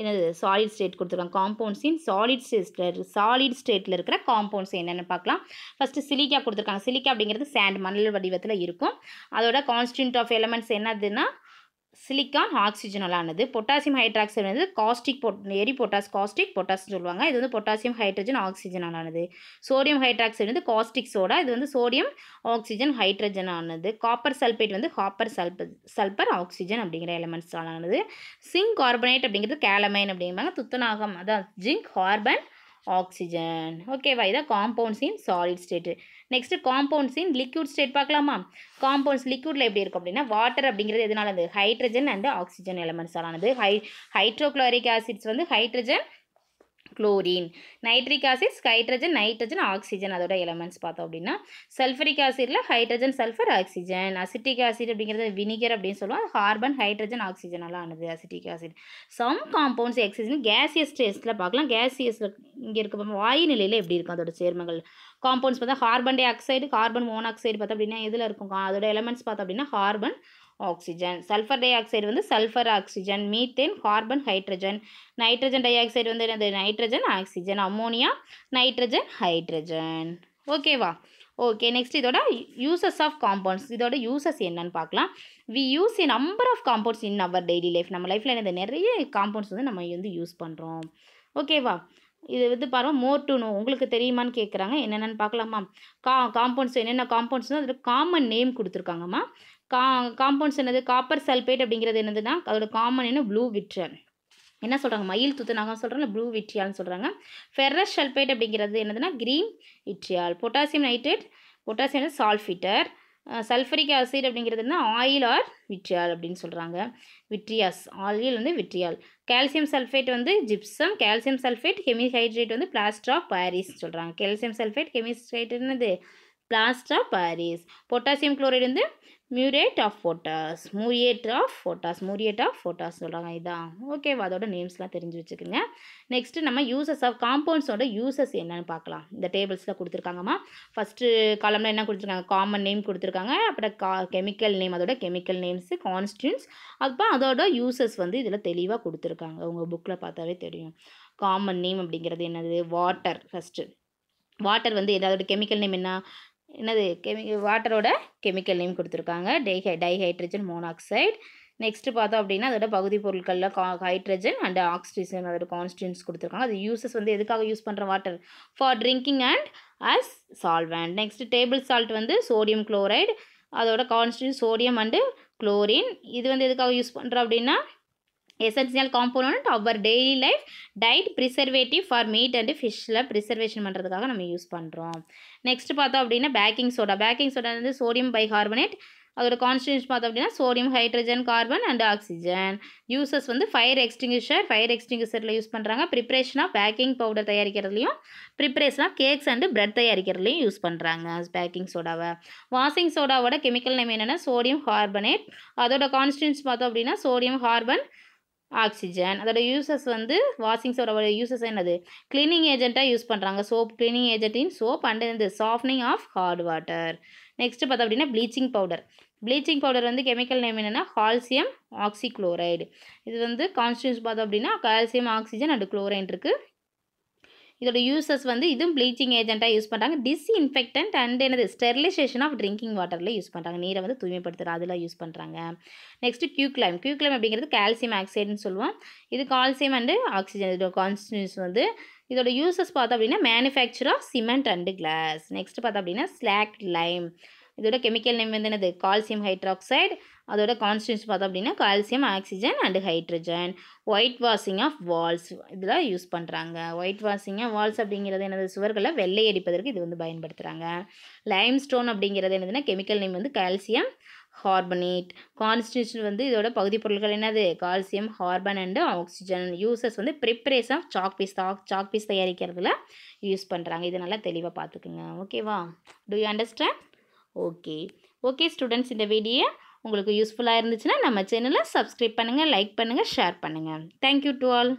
என்னது சாலிட் ஸ்டேட் கொடுத்துருக்காங்க காம்பவுண்ட்ஸ் இன் சாலிட் ஸ்டேட்டில் solid ஸ்டேட்டில் இருக்கிற காம்பவுண்ட்ஸ் என்னென்னு பார்க்கலாம் ஃபஸ்ட்டு சிலிக்கா கொடுத்துருக்காங்க சிலிக்கா அப்படிங்கிறது சேண்ட் மணல் வடிவத்தில் இருக்கும் அதோட கான்ஸ்டியூண்ட் ஆஃப் எலமெண்ட்ஸ் என்னதுன்னா சிலிக்கான் ஆக்சிஜனலானது பொட்டாசியம் ஹைட்ராக்சைடு வந்து காஸ்டிக் பொட் எரி பொட்டாஸ் காஸ்டிக் பொட்டாஸ்னு சொல்லுவாங்க இது வந்து பொட்டாசியம் ஹைட்ரஜன் ஆக்சிஜனலானது சோடியம் ஹைட்ராக்சைடு வந்து காஸ்டிக் சோடா இது வந்து சோடியம் ஆக்சிஜன் ஹைட்ரஜன் ஆனது காப்பர் சல்பேட் வந்து காப்பர் சல்பர் சல்பர் ஆக்சிஜன் அப்படிங்கிற எலமெண்ட்ஸ்னாலானது சிங்க் கார்பனேட் அப்படிங்கிறது கேலமைன் அப்படிங்கிறாங்க துத்தநாகம் அதான் ஜிங்க் கார்பன் ஆக்சிஜன் ஓகேவா இதான் compounds in solid state next compounds in liquid state பார்க்கலாமா காம்பவுண்ட்ஸ் லிக்யூடில் எப்படி இருக்கும் அப்படின்னா வாட்டர் அப்படிங்கிறது எதனால அது ஹைட்ரஜன் அண்ட் ஆக்சிஜன் ஆனது ஹை ஹைட்ரோக்ளோரிக் ஆசிட்ஸ் வந்து hydrogen chlorine nitric acid hydrogen nitrogen oxygen அதோட எலமெண்ட்ஸ் பார்த்தோம் அப்படின்னா சல்ஃபரிக் ஆசிடில் hydrogen sulphur oxygen acetic acid அப்படிங்கிறது வினிகர் அப்படின்னு சொல்லுவோம் கார்பன் ஹைட்ரஜன் எல்லாம் ஆனது acetic acid some compounds oxygen gaseous டேஸ்ட்டில் பார்க்கலாம் கேசியஸில் இங்கே இருக்க வாயு நிலையில் எப்படி இருக்கும் அதோட சேர்மங்கள் காம்பவுண்ட்ஸ் பார்த்தா carbon dioxide carbon monoxide பார்த்தா அப்படின்னா எதில் இருக்கும் அதோட எலமெண்ட்ஸ் பார்த்தோம் அப்படின்னா carbon oxygen sulphur dioxide வந்து sulphur oxygen methane carbon hydrogen nitrogen dioxide வந்து என்னது nitrogen oxygen ammonia nitrogen hydrogen ஓகேவா ஓகே நெக்ஸ்ட் இதோட யூசஸ் ஆஃப் காம்பவுண்ட்ஸ் இதோட யூசஸ் என்னன்னு பார்க்கலாம் we use a number of compounds in our daily life நம்ம லைஃப்பில் இந்த நிறைய காம்பவுண்ட்ஸ் வந்து நம்ம வந்து யூஸ் பண்ணுறோம் ஓகேவா இது வந்து பாருங்கள் மோர் டு நோ உங்களுக்கு தெரியுமான்னு கேட்குறாங்க என்னென்னு பார்க்கலாமா கா காம்பவுண்ட்ஸ் என்னென்ன காம்பவுண்ட்ஸ்னால் அதில் காமன் நேம் கொடுத்துருக்காங்கம்மா கா காம்பவுண்ட்ஸ் என்னது காப்பர் சல்பேட் அப்படிங்கிறது என்னதுன்னா அதோட காமன் என்ன ப்ளூ விட்ரன் என்ன சொல்கிறாங்க மயில் துத்தநாகம் சொல்கிறாங்க ப்ளூ விட்ரியால்னு சொல்கிறாங்க ஃபெர்ரஸ் சல்பேட் அப்படிங்கிறது என்னதுன்னா green vitriol potassium nitrate potassium saltpetre sulphuric acid அப்படிங்கிறதுனா ஆயில் ஆர் விட்ரியால் அப்படின்னு சொல்கிறாங்க விட்ரியாஸ் ஆயில் வந்து விட்ரியால் கால்சியம் சல்ஃபேட் வந்து ஜிப்சம் கால்சியம் சல்ஃபேட் ஹெமிஹைட்ரேட் வந்து பிளாஸ்டர் ஆஃப் பாரிஸ் சொல்கிறாங்க கால்சியம் சல்ஃபேட் ஹெமிஹைட்ரேட் என்னது plaster of Paris potassium chloride வந்து muriate of potash muriate of potash muriate of potash சொல்கிறாங்க இதான் ஓகேவா அதோட நேம்ஸ்லாம் தெரிஞ்சு வச்சுக்கோங்க நெக்ஸ்ட்டு நம்ம யூசஸ் ஆஃப் காம்பவுண்ட்ஸோட யூசஸ் என்னென்னு பார்க்கலாம் இந்த டேபிள்ஸில் கொடுத்துருக்காங்கம்மா ஃபஸ்ட்டு காலமில் என்ன கொடுத்துருக்காங்க காமன் நேம் கொடுத்துருக்காங்க அப்புறம் கா கெமிக்கல் நேம் அதோட கெமிக்கல் நேம்ஸு கான்ஸ்டியூன்ஸ் அப்போ அதோட யூசஸ் வந்து இதில் தெளிவாக கொடுத்துருக்காங்க உங்கள் புக்கில் பார்த்தாவே தெரியும் காமன் நேம் அப்படிங்கிறது என்னது வாட்டர் ஃபஸ்ட்டு வாட்டர் வந்து ஏதாவது கெமிக்கல் நேம் என்ன என்னது கெமி வாட்டரோட கெமிக்கல் நேம் கொடுத்துருக்காங்க டைஹை டைஹைட்ரஜன் மோனாக்சைடு நெக்ஸ்ட் பார்த்தோம் அப்படின்னா அதோட பகுதி பொருட்களில் கா ஹைட்ரஜன் அண்ட் ஆக்சிஜன் அதோட கான்ஸ்டியூன்ஸ் கொடுத்துருக்காங்க அது யூசஸ் வந்து எதுக்காக யூஸ் பண்ணுற water for drinking and as and next table salt வந்து சோடியம் குளோரைடு அதோட கான்ஸ்டியூன் சோடியம் அண்டு குளோரின் இது வந்து எதுக்காக யூஸ் பண்ணுறோம் அப்படின்னா essential component our daily life diet preservative for meat and ஃபிஷ்ஷில் ப்ரிசர்வேஷன் பண்ணுறதுக்காக நம்ம யூஸ் பண்ணுறோம் நெக்ஸ்ட் பார்த்தோம் அப்படின்னா பேக்கிங் சோடா பேக்கிங் சோடா வந்து சோடியம் பைகார்பனேட் அதோட கான்ஸ்டியூன்ஸ் பார்த்தோம் அப்படின்னா sodium hydrogen carbon and oxygen uses வந்து ஃபயர் எக்ஸ்டிங்கிஷர் ஃபயர் எக்ஸ்டிங்கிஷரில் யூஸ் பண்ணுறாங்க ப்ரிப்ரேஷன் ஆஃப் பேக்கிங் பவுடர் தயாரிக்கிறதுலையும் preparation of cakes and bread தயாரிக்கிறதுலையும் யூஸ் பண்ணுறாங்க பேக்கிங் சோடாவை வாஷிங் சோடாவோட கெமிக்கல் நேம் என்னென்னா சோடியம் கார்பனேட் அதோட கான்ஸ்டியூன்ஸ் பார்த்தோம் அப்படின்னா சோடியம் கார்பன் ஆக்சிஜன் அதோட யூசஸ் வந்து வாஷிங் சோடோட யூசஸ் என்னது கிளீனிங் ஏஜென்ட்டாக யூஸ் பண்ணுறாங்க soap cleaning agent in soap and இந்த softening of hard water next பார்த்தோம் அப்படின்னா ப்ளீச்சிங் பவுடர் ப்ளீச்சிங் பவுடர் வந்து கெமிக்கல் நேம் என்னென்னா கால்சியம் ஆக்சிக்ளோரைடு இது வந்து கான்ஸ்டியூஸ் பார்த்தோம் அப்படின்னா கால்சியம் ஆக்சிஜன் அண்ட் குளோரைன் இருக்குது இதோட யூசஸ் வந்து இதுவும் ப்ளீச்சிங் ஏஜென்ட்டாக யூஸ் பண்ணுறாங்க டிஸ்இன்ஃபெக்டன்ட் அண்ட் என்னது ஸ்டெர்லைசேஷன் ஆஃப் ட்ரிங்கிங் வாட்டரில் யூஸ் பண்ணுறாங்க நீரை வந்து தூய்மைப்படுத்துகிற அதில் யூஸ் பண்ணுறாங்க நெக்ஸ்ட்டு கியூக்ளைம் கியூக்ளைம் அப்படிங்கிறது கால்சியம் ஆக்சைடுன்னு சொல்லுவோம் இது கால்சியம் அண்டு ஆக்சிஜன் இதோட கான்ஸ்டியூன்ஸ் வந்து இதோட யூசஸ் பார்த்தோம் அப்படின்னா manufacture of cement and glass next பார்த்தோம் அப்படின்னா ஸ்லாக் லைம் இதோட கெமிக்கல் நேம் வந்து என்னது கால்சியம் ஹைட்ராக்சைடு அதோட கான்ஸ்டன்ஸ் பார்த்தோம் அப்படின்னா calcium oxygen and hydrogen white washing of walls இதில் யூஸ் பண்ணுறாங்க ஒயிட் வாஷிங் ஆஃப் வால்ஸ் அப்படிங்கிறது என்னது சுவர்களை வெள்ளை அடிப்பதற்கு இது வந்து பயன்படுத்துகிறாங்க லைம் ஸ்டோன் அப்படிங்கிறது என்னதுன்னா கெமிக்கல் நேம் வந்து கால்சியம் ஹார்பனேட் கான்ஸ்டியூஷன் வந்து இதோட பகுதி பொருட்கள் என்னது calcium carbon and oxygen uses வந்து preparation of chalk piece chalk piece தயாரிக்கிறதுல யூஸ் பண்ணுறாங்க இது நல்லா தெளிவாக பார்த்துக்குங்க ஓகேவா do you understand okay okay students இந்த வீடியோ உங்களுக்கு யூஸ்ஃபுல்லாக இருந்துச்சுன்னா நம்ம சேனலை சப்ஸ்கிரைப் பண்ணுங்கள் லைக் பண்ணுங்கள் ஷேர் பண்ணுங்கள் தேங்க்யூ டு ஆல்